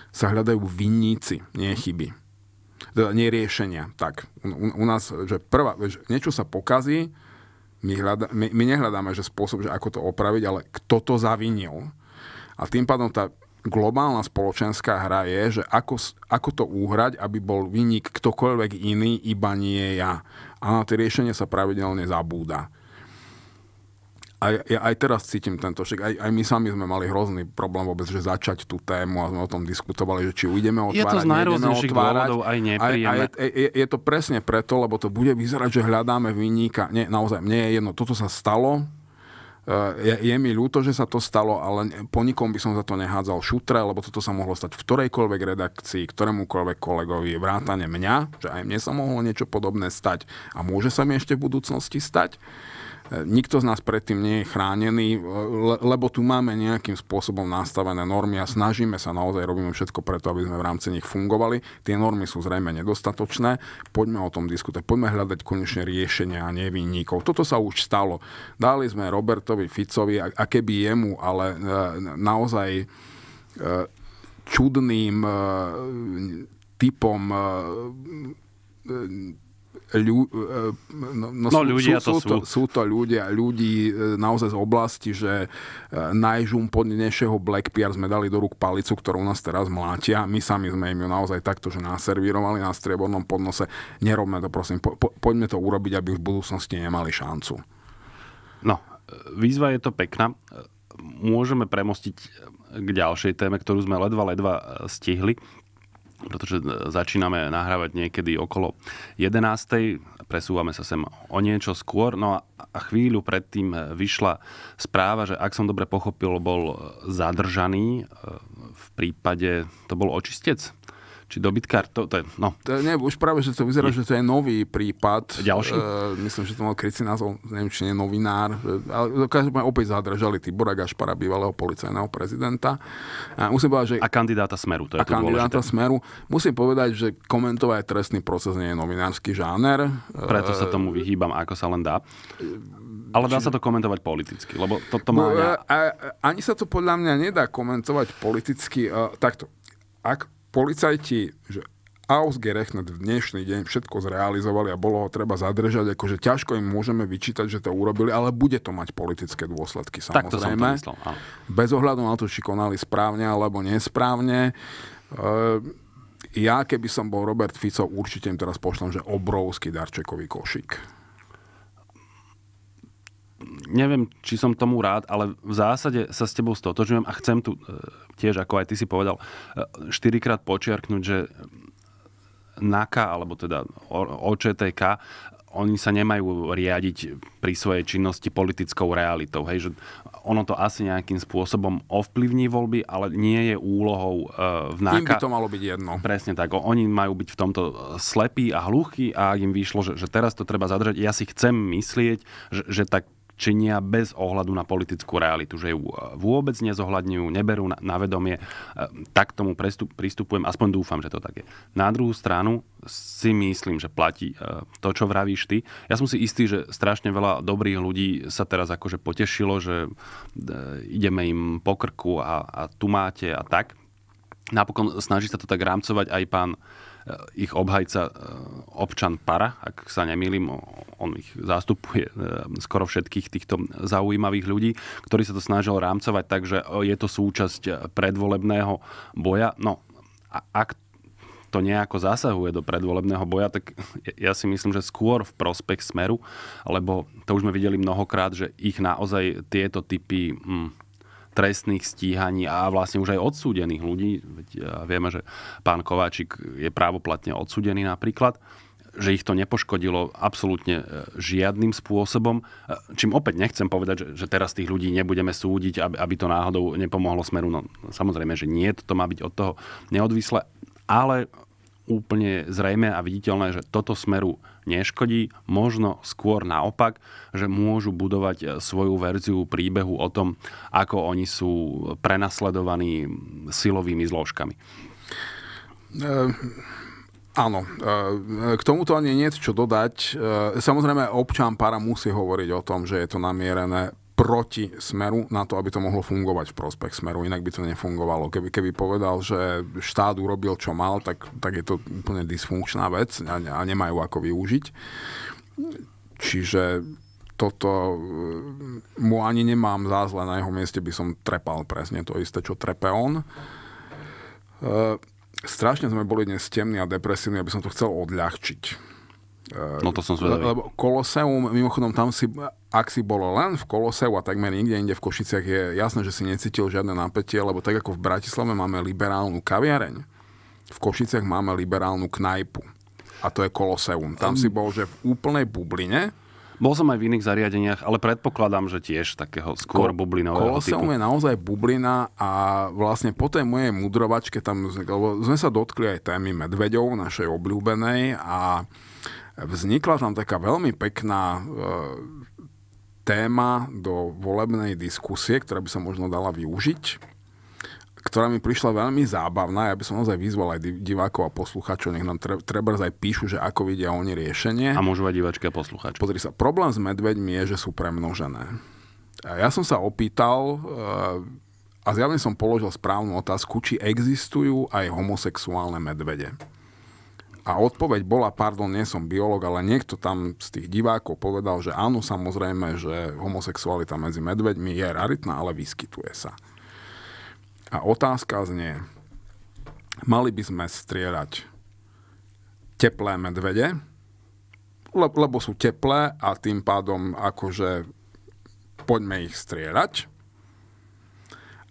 sa hľadajú vinníci, nie chyby teda neriešenia. Tak, u, u nás, že prvá, že niečo sa pokazí, my, hľada, my, my nehľadáme že spôsob, že ako to opraviť, ale kto to zavinil. A tým pádom tá globálna spoločenská hra je, že ako, ako to uhrať, aby bol vinník ktokoľvek iný, iba nie ja. A na tie riešenie sa pravidelne zabúda. A ja aj teraz cítim tento šik. Aj, aj my sami sme mali hrozný problém vôbec, že začať tú tému a sme o tom diskutovali, že či ujdeme otvárať, Je to z najrôznejších dôvodov aj nepríjemné. Aj, aj, je, je to presne preto, lebo to bude vyzerať, že hľadáme vyníka. Nie, naozaj, mne je jedno. Toto sa stalo, eh, je, je mi ľúto, že sa to stalo, ale po nikom by som za to nehádzal šutra, lebo toto sa mohlo stať v ktorejkoľvek redakcii, ktorémukoľvek kolegovi, vrátane mňa, že aj mne sa mohlo niečo podobné stať a môže sa mi ešte v budúcnosti stať. Nikto z nás predtým nie je chránený, lebo tu máme nejakým spôsobom nastavené normy a snažíme sa naozaj, robíme všetko preto, aby sme v rámci nich fungovali. Tie normy sú zrejme nedostatočné, poďme o tom diskutovať, poďme hľadať konečne riešenia a nevinníkov. Toto sa už stalo. Dali sme Robertovi Ficovi, a keby jemu, ale e, naozaj e, čudným e, typom ľu, e, no, no, no sú, ľudia sú, to sú. To, sú to ľudia, ľudí e, naozaj z oblasti, že e, najžumpodnejšieho Black PR sme dali do rúk palicu, ktorú nás teraz mlátia. My sami sme im ju naozaj takto, že naservírovali na striebornom podnose. Nerobme to, prosím. Po, po, poďme to urobiť, aby už v budúcnosti nemali šancu. No, výzva je to pekná. Môžeme premostiť k ďalšej téme, ktorú sme ledva, ledva stihli pretože e, začíname nahrávať niekedy okolo 11. Presúvame sa sem o niečo skôr. No a chvíľu predtým e, vyšla správa, že ak som dobre pochopil, bol e, zadržaný v prípade, to bol očistec? či dobytkár, to, to je, no. To, nie, už práve, že to vyzerá, nie. že to je nový prípad. Ďalší? E, myslím, že to mal kryci názov, neviem, či nie novinár, e, ale každopádne opäť zadržali Tibora Gašpara, bývalého policajného prezidenta. A, musím povedať, že... A kandidáta Smeru, to je a to kandidáta dôležité. Smeru. Musím povedať, že komentovať trestný proces nie je novinársky žáner. E, Preto sa tomu vyhýbam, ako sa len dá. Ale dá sa to komentovať politicky, lebo toto má... No, ja... Ani sa to podľa mňa nedá komentovať politicky. E, takto, ak policajti, že Ausgerechnet v dnešný deň všetko zrealizovali a bolo ho treba zadržať, akože ťažko im môžeme vyčítať, že to urobili, ale bude to mať politické dôsledky samozrejme. Tak to som to myslel, Bez ohľadu na to, či konali správne alebo nesprávne. Eh, ja, keby som bol Robert Fico, určite im teraz pošlem, že obrovský darčekový košík neviem, či som tomu rád, ale v zásade sa s tebou stotožňujem a chcem tu e, tiež, ako aj ty si povedal, e, štyrikrát počiarknúť, že NAKA, alebo teda OČTK, oni sa nemajú riadiť pri svojej činnosti politickou realitou. Hej, že ono to asi nejakým spôsobom ovplyvní voľby, ale nie je úlohou uh, v NAKA. Im by to malo byť jedno. Presne tak. Oni majú byť v tomto slepí a hluchí a ak im vyšlo, že, že teraz to treba zadržať, ja si chcem myslieť, že, že tak činia bez ohľadu na politickú realitu, že ju eh, vôbec nezohľadňujú, neberú na, na vedomie. Eh, tak tomu prestup, pristupujem, aspoň dúfam, že to tak je. Na druhú stranu si myslím, že platí eh, to, čo vravíš ty. Ja som si istý, že strašne veľa dobrých ľudí sa teraz akože potešilo, že ideme im po krku a, a tu máte a tak. Napokon snaží sa to tak rámcovať aj pán Eh, ich obhajca eh, občan Para, ak sa nemýlim, on ich zástupuje eh, skoro všetkých týchto zaujímavých ľudí, ktorý sa to snažil rámcovať tak, že je to súčasť predvolebného boja. No, a ak to nejako zasahuje do predvolebného boja, tak ja si myslím, že skôr v prospech smeru, lebo to už sme videli mnohokrát, že ich naozaj tieto typy... Hm, trestných stíhaní a vlastne už aj odsúdených ľudí. Veď eh, vieme, že pán Kováčik je právoplatne odsúdený napríklad že ich to nepoškodilo absolútne eh, žiadnym spôsobom. Eh, čím opäť nechcem povedať, že, že teraz tých ľudí nebudeme súdiť, aby, aby to náhodou nepomohlo smeru. No samozrejme, že nie, to má byť od toho neodvislé, ale úplne zrejme a viditeľné, že toto smeru neškodí, možno skôr naopak, že môžu budovať e, svoju verziu príbehu o tom, ako oni sú prenasledovaní silovými zložkami. E- Áno, ehm, k tomuto ani niečo je čo dodať. Ehm, samozrejme, občan para musí hovoriť o tom, že je to namierené proti smeru na to, aby to mohlo fungovať v prospech smeru, inak by to nefungovalo. Keby, keby povedal, že štát urobil, čo mal, tak, tak je to úplne dysfunkčná vec a, a nemajú ako využiť. Čiže toto e, mu ani nemám zázle, na jeho mieste by som trepal presne to isté, čo trepe on. E, strašne sme boli dnes temní a depresívni, aby som to chcel odľahčiť Ehm, no to som zvedavý. Lebo Koloseum, mimochodom tam si, ak si bolo len v Koloseu a takmer nikde inde v Košiciach, je jasné, že si necítil žiadne napätie, lebo tak ako v Bratislave máme liberálnu kaviareň, v Košiciach máme liberálnu knajpu. A to je Koloseum. Tam si bol, že v úplnej bubline, bol som aj v iných zariadeniach, ale predpokladám, že tiež takého skôr bublinového Koloseum typu. je naozaj bublina a vlastne po tej mojej mudrovačke tam, lebo sme sa dotkli aj témy medveďov, našej obľúbenej a vznikla tam taká veľmi pekná e, téma do volebnej diskusie, ktorá by sa možno dala využiť ktorá mi prišla veľmi zábavná. Ja by som naozaj vyzval aj divákov a poslucháčov, nech nám treba aj píšu, že ako vidia oni riešenie. A môžu aj diváčky a poslucháči. Pozri sa, problém s medveďmi je, že sú premnožené. Ja som sa opýtal e, a zjavne som položil správnu otázku, či existujú aj homosexuálne medvede. A odpoveď bola, pardon, nie som biológ, ale niekto tam z tých divákov povedal, že áno, samozrejme, že homosexualita medzi medveďmi je raritná, ale vyskytuje sa. A otázka znie, mali by sme strieľať teplé medvede, lebo sú teplé a tým pádom akože poďme ich strieľať.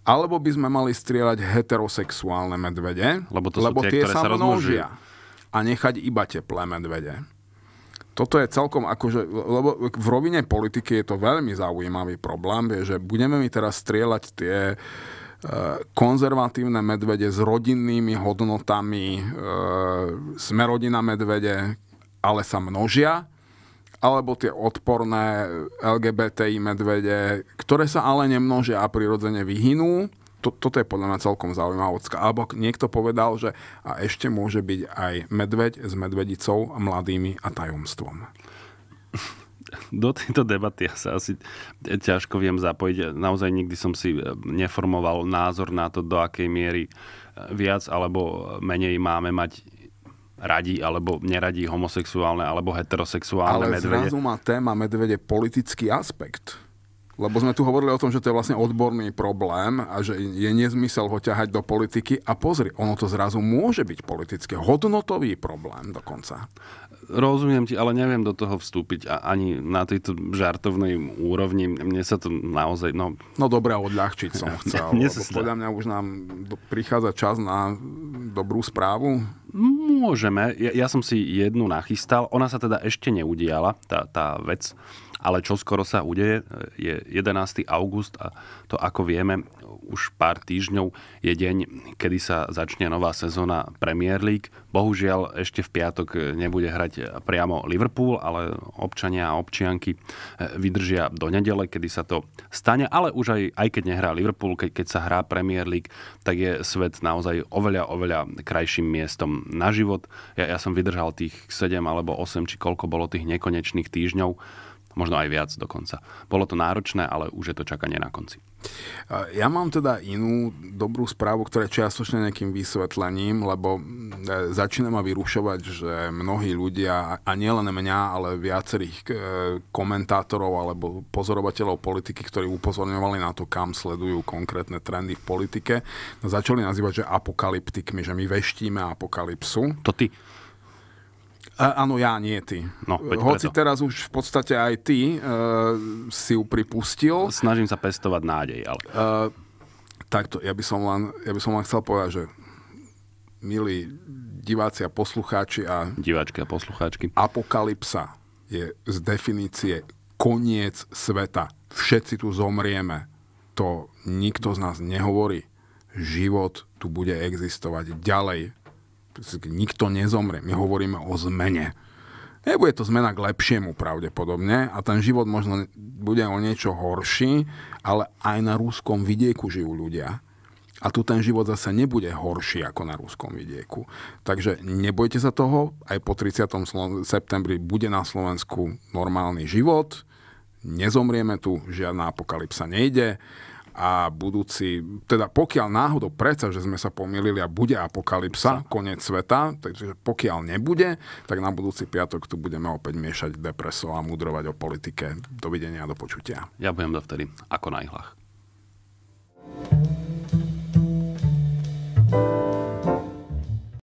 Alebo by sme mali strieľať heterosexuálne medvede, lebo, to lebo tie, tie sa množia. Rozmnožia a nechať iba teplé medvede. Toto je celkom akože, lebo v rovine politiky je to veľmi zaujímavý problém, je, že budeme mi teraz strieľať tie e, konzervatívne medvede s rodinnými hodnotami, e, sme rodina medvede, ale sa množia, alebo tie odporné LGBTI medvede, ktoré sa ale nemnožia a prirodzene vyhynú to, toto je podľa mňa celkom zaujímavá otázka. Alebo niekto povedal, že a ešte môže byť aj medveď s medvedicou, mladými a tajomstvom. Do tejto debaty ja sa asi ťažko viem zapojiť. Naozaj nikdy som si e, neformoval názor na to, do akej miery e, viac alebo menej máme mať radí alebo neradí homosexuálne alebo heterosexuálne Ale medvede. Ale zrazu má téma medvede politický aspekt lebo sme tu hovorili o tom, že to je vlastne odborný problém a že je nezmysel ho ťahať do politiky. A pozri, ono to zrazu môže byť politické, hodnotový problém dokonca. Rozumiem ti, ale neviem do toho vstúpiť a ani na tejto žartovnej úrovni. Mne sa to naozaj... No, no dobré, odľahčiť som chcel. mne sa podľa mňa už nám prichádza čas na dobrú správu. Môžeme. Ja, ja som si jednu nachystal. Ona sa teda ešte neudiala, tá, tá vec ale čo skoro sa udeje, je 11. august a to ako vieme, už pár týždňov je deň, kedy sa začne nová sezóna Premier League. Bohužiaľ ešte v piatok nebude hrať priamo Liverpool, ale občania a občianky eh, vydržia do nedele, kedy sa to stane, ale už aj, aj keď nehrá Liverpool, keď, keď sa hrá Premier League, tak je svet naozaj oveľa, oveľa krajším miestom na život. Ja, ja som vydržal tých 7 alebo 8, či koľko bolo tých nekonečných týždňov Možno aj viac dokonca. Bolo to náročné, ale už je to čakanie na konci. Ja mám teda inú dobrú správu, ktorá je čiastočne nejakým vysvetlením, lebo e, začína ma vyrušovať, že mnohí ľudia, a nielen mňa, ale viacerých e, komentátorov alebo pozorovateľov politiky, ktorí upozorňovali na to, kam sledujú konkrétne trendy v politike, no začali nazývať, že apokalyptikmi, že my veštíme apokalypsu. To ty. E, áno, ja, nie ty. No, e, Hoci preto. teraz už v podstate aj ty uh, si ju pripustil. Snažím sa pestovať nádej, ale... Uh, takto, ja by, som len, ja by som len chcel povedať, že milí diváci a poslucháči a... Diváčky a poslucháčky. Apokalypsa je z definície koniec sveta. Všetci tu zomrieme. To nikto z nás nehovorí. Život tu bude existovať ďalej nikto nezomrie. My hovoríme o zmene. Nebude to zmena k lepšiemu pravdepodobne a ten život možno bude o niečo horší, ale aj na rúskom vidieku žijú ľudia. A tu ten život zase nebude horší ako na rúskom vidieku. Takže nebojte sa toho, aj po 30. septembri bude na Slovensku normálny život, nezomrieme tu, žiadna apokalypsa nejde a budúci, teda pokiaľ náhodou predsa, že sme sa pomýlili a bude apokalypsa, koniec sveta, takže pokiaľ nebude, tak na budúci piatok tu budeme opäť miešať depreso a mudrovať o politike. Dovidenia a do počutia. Ja budem dovtedy ako na ihlách. thank you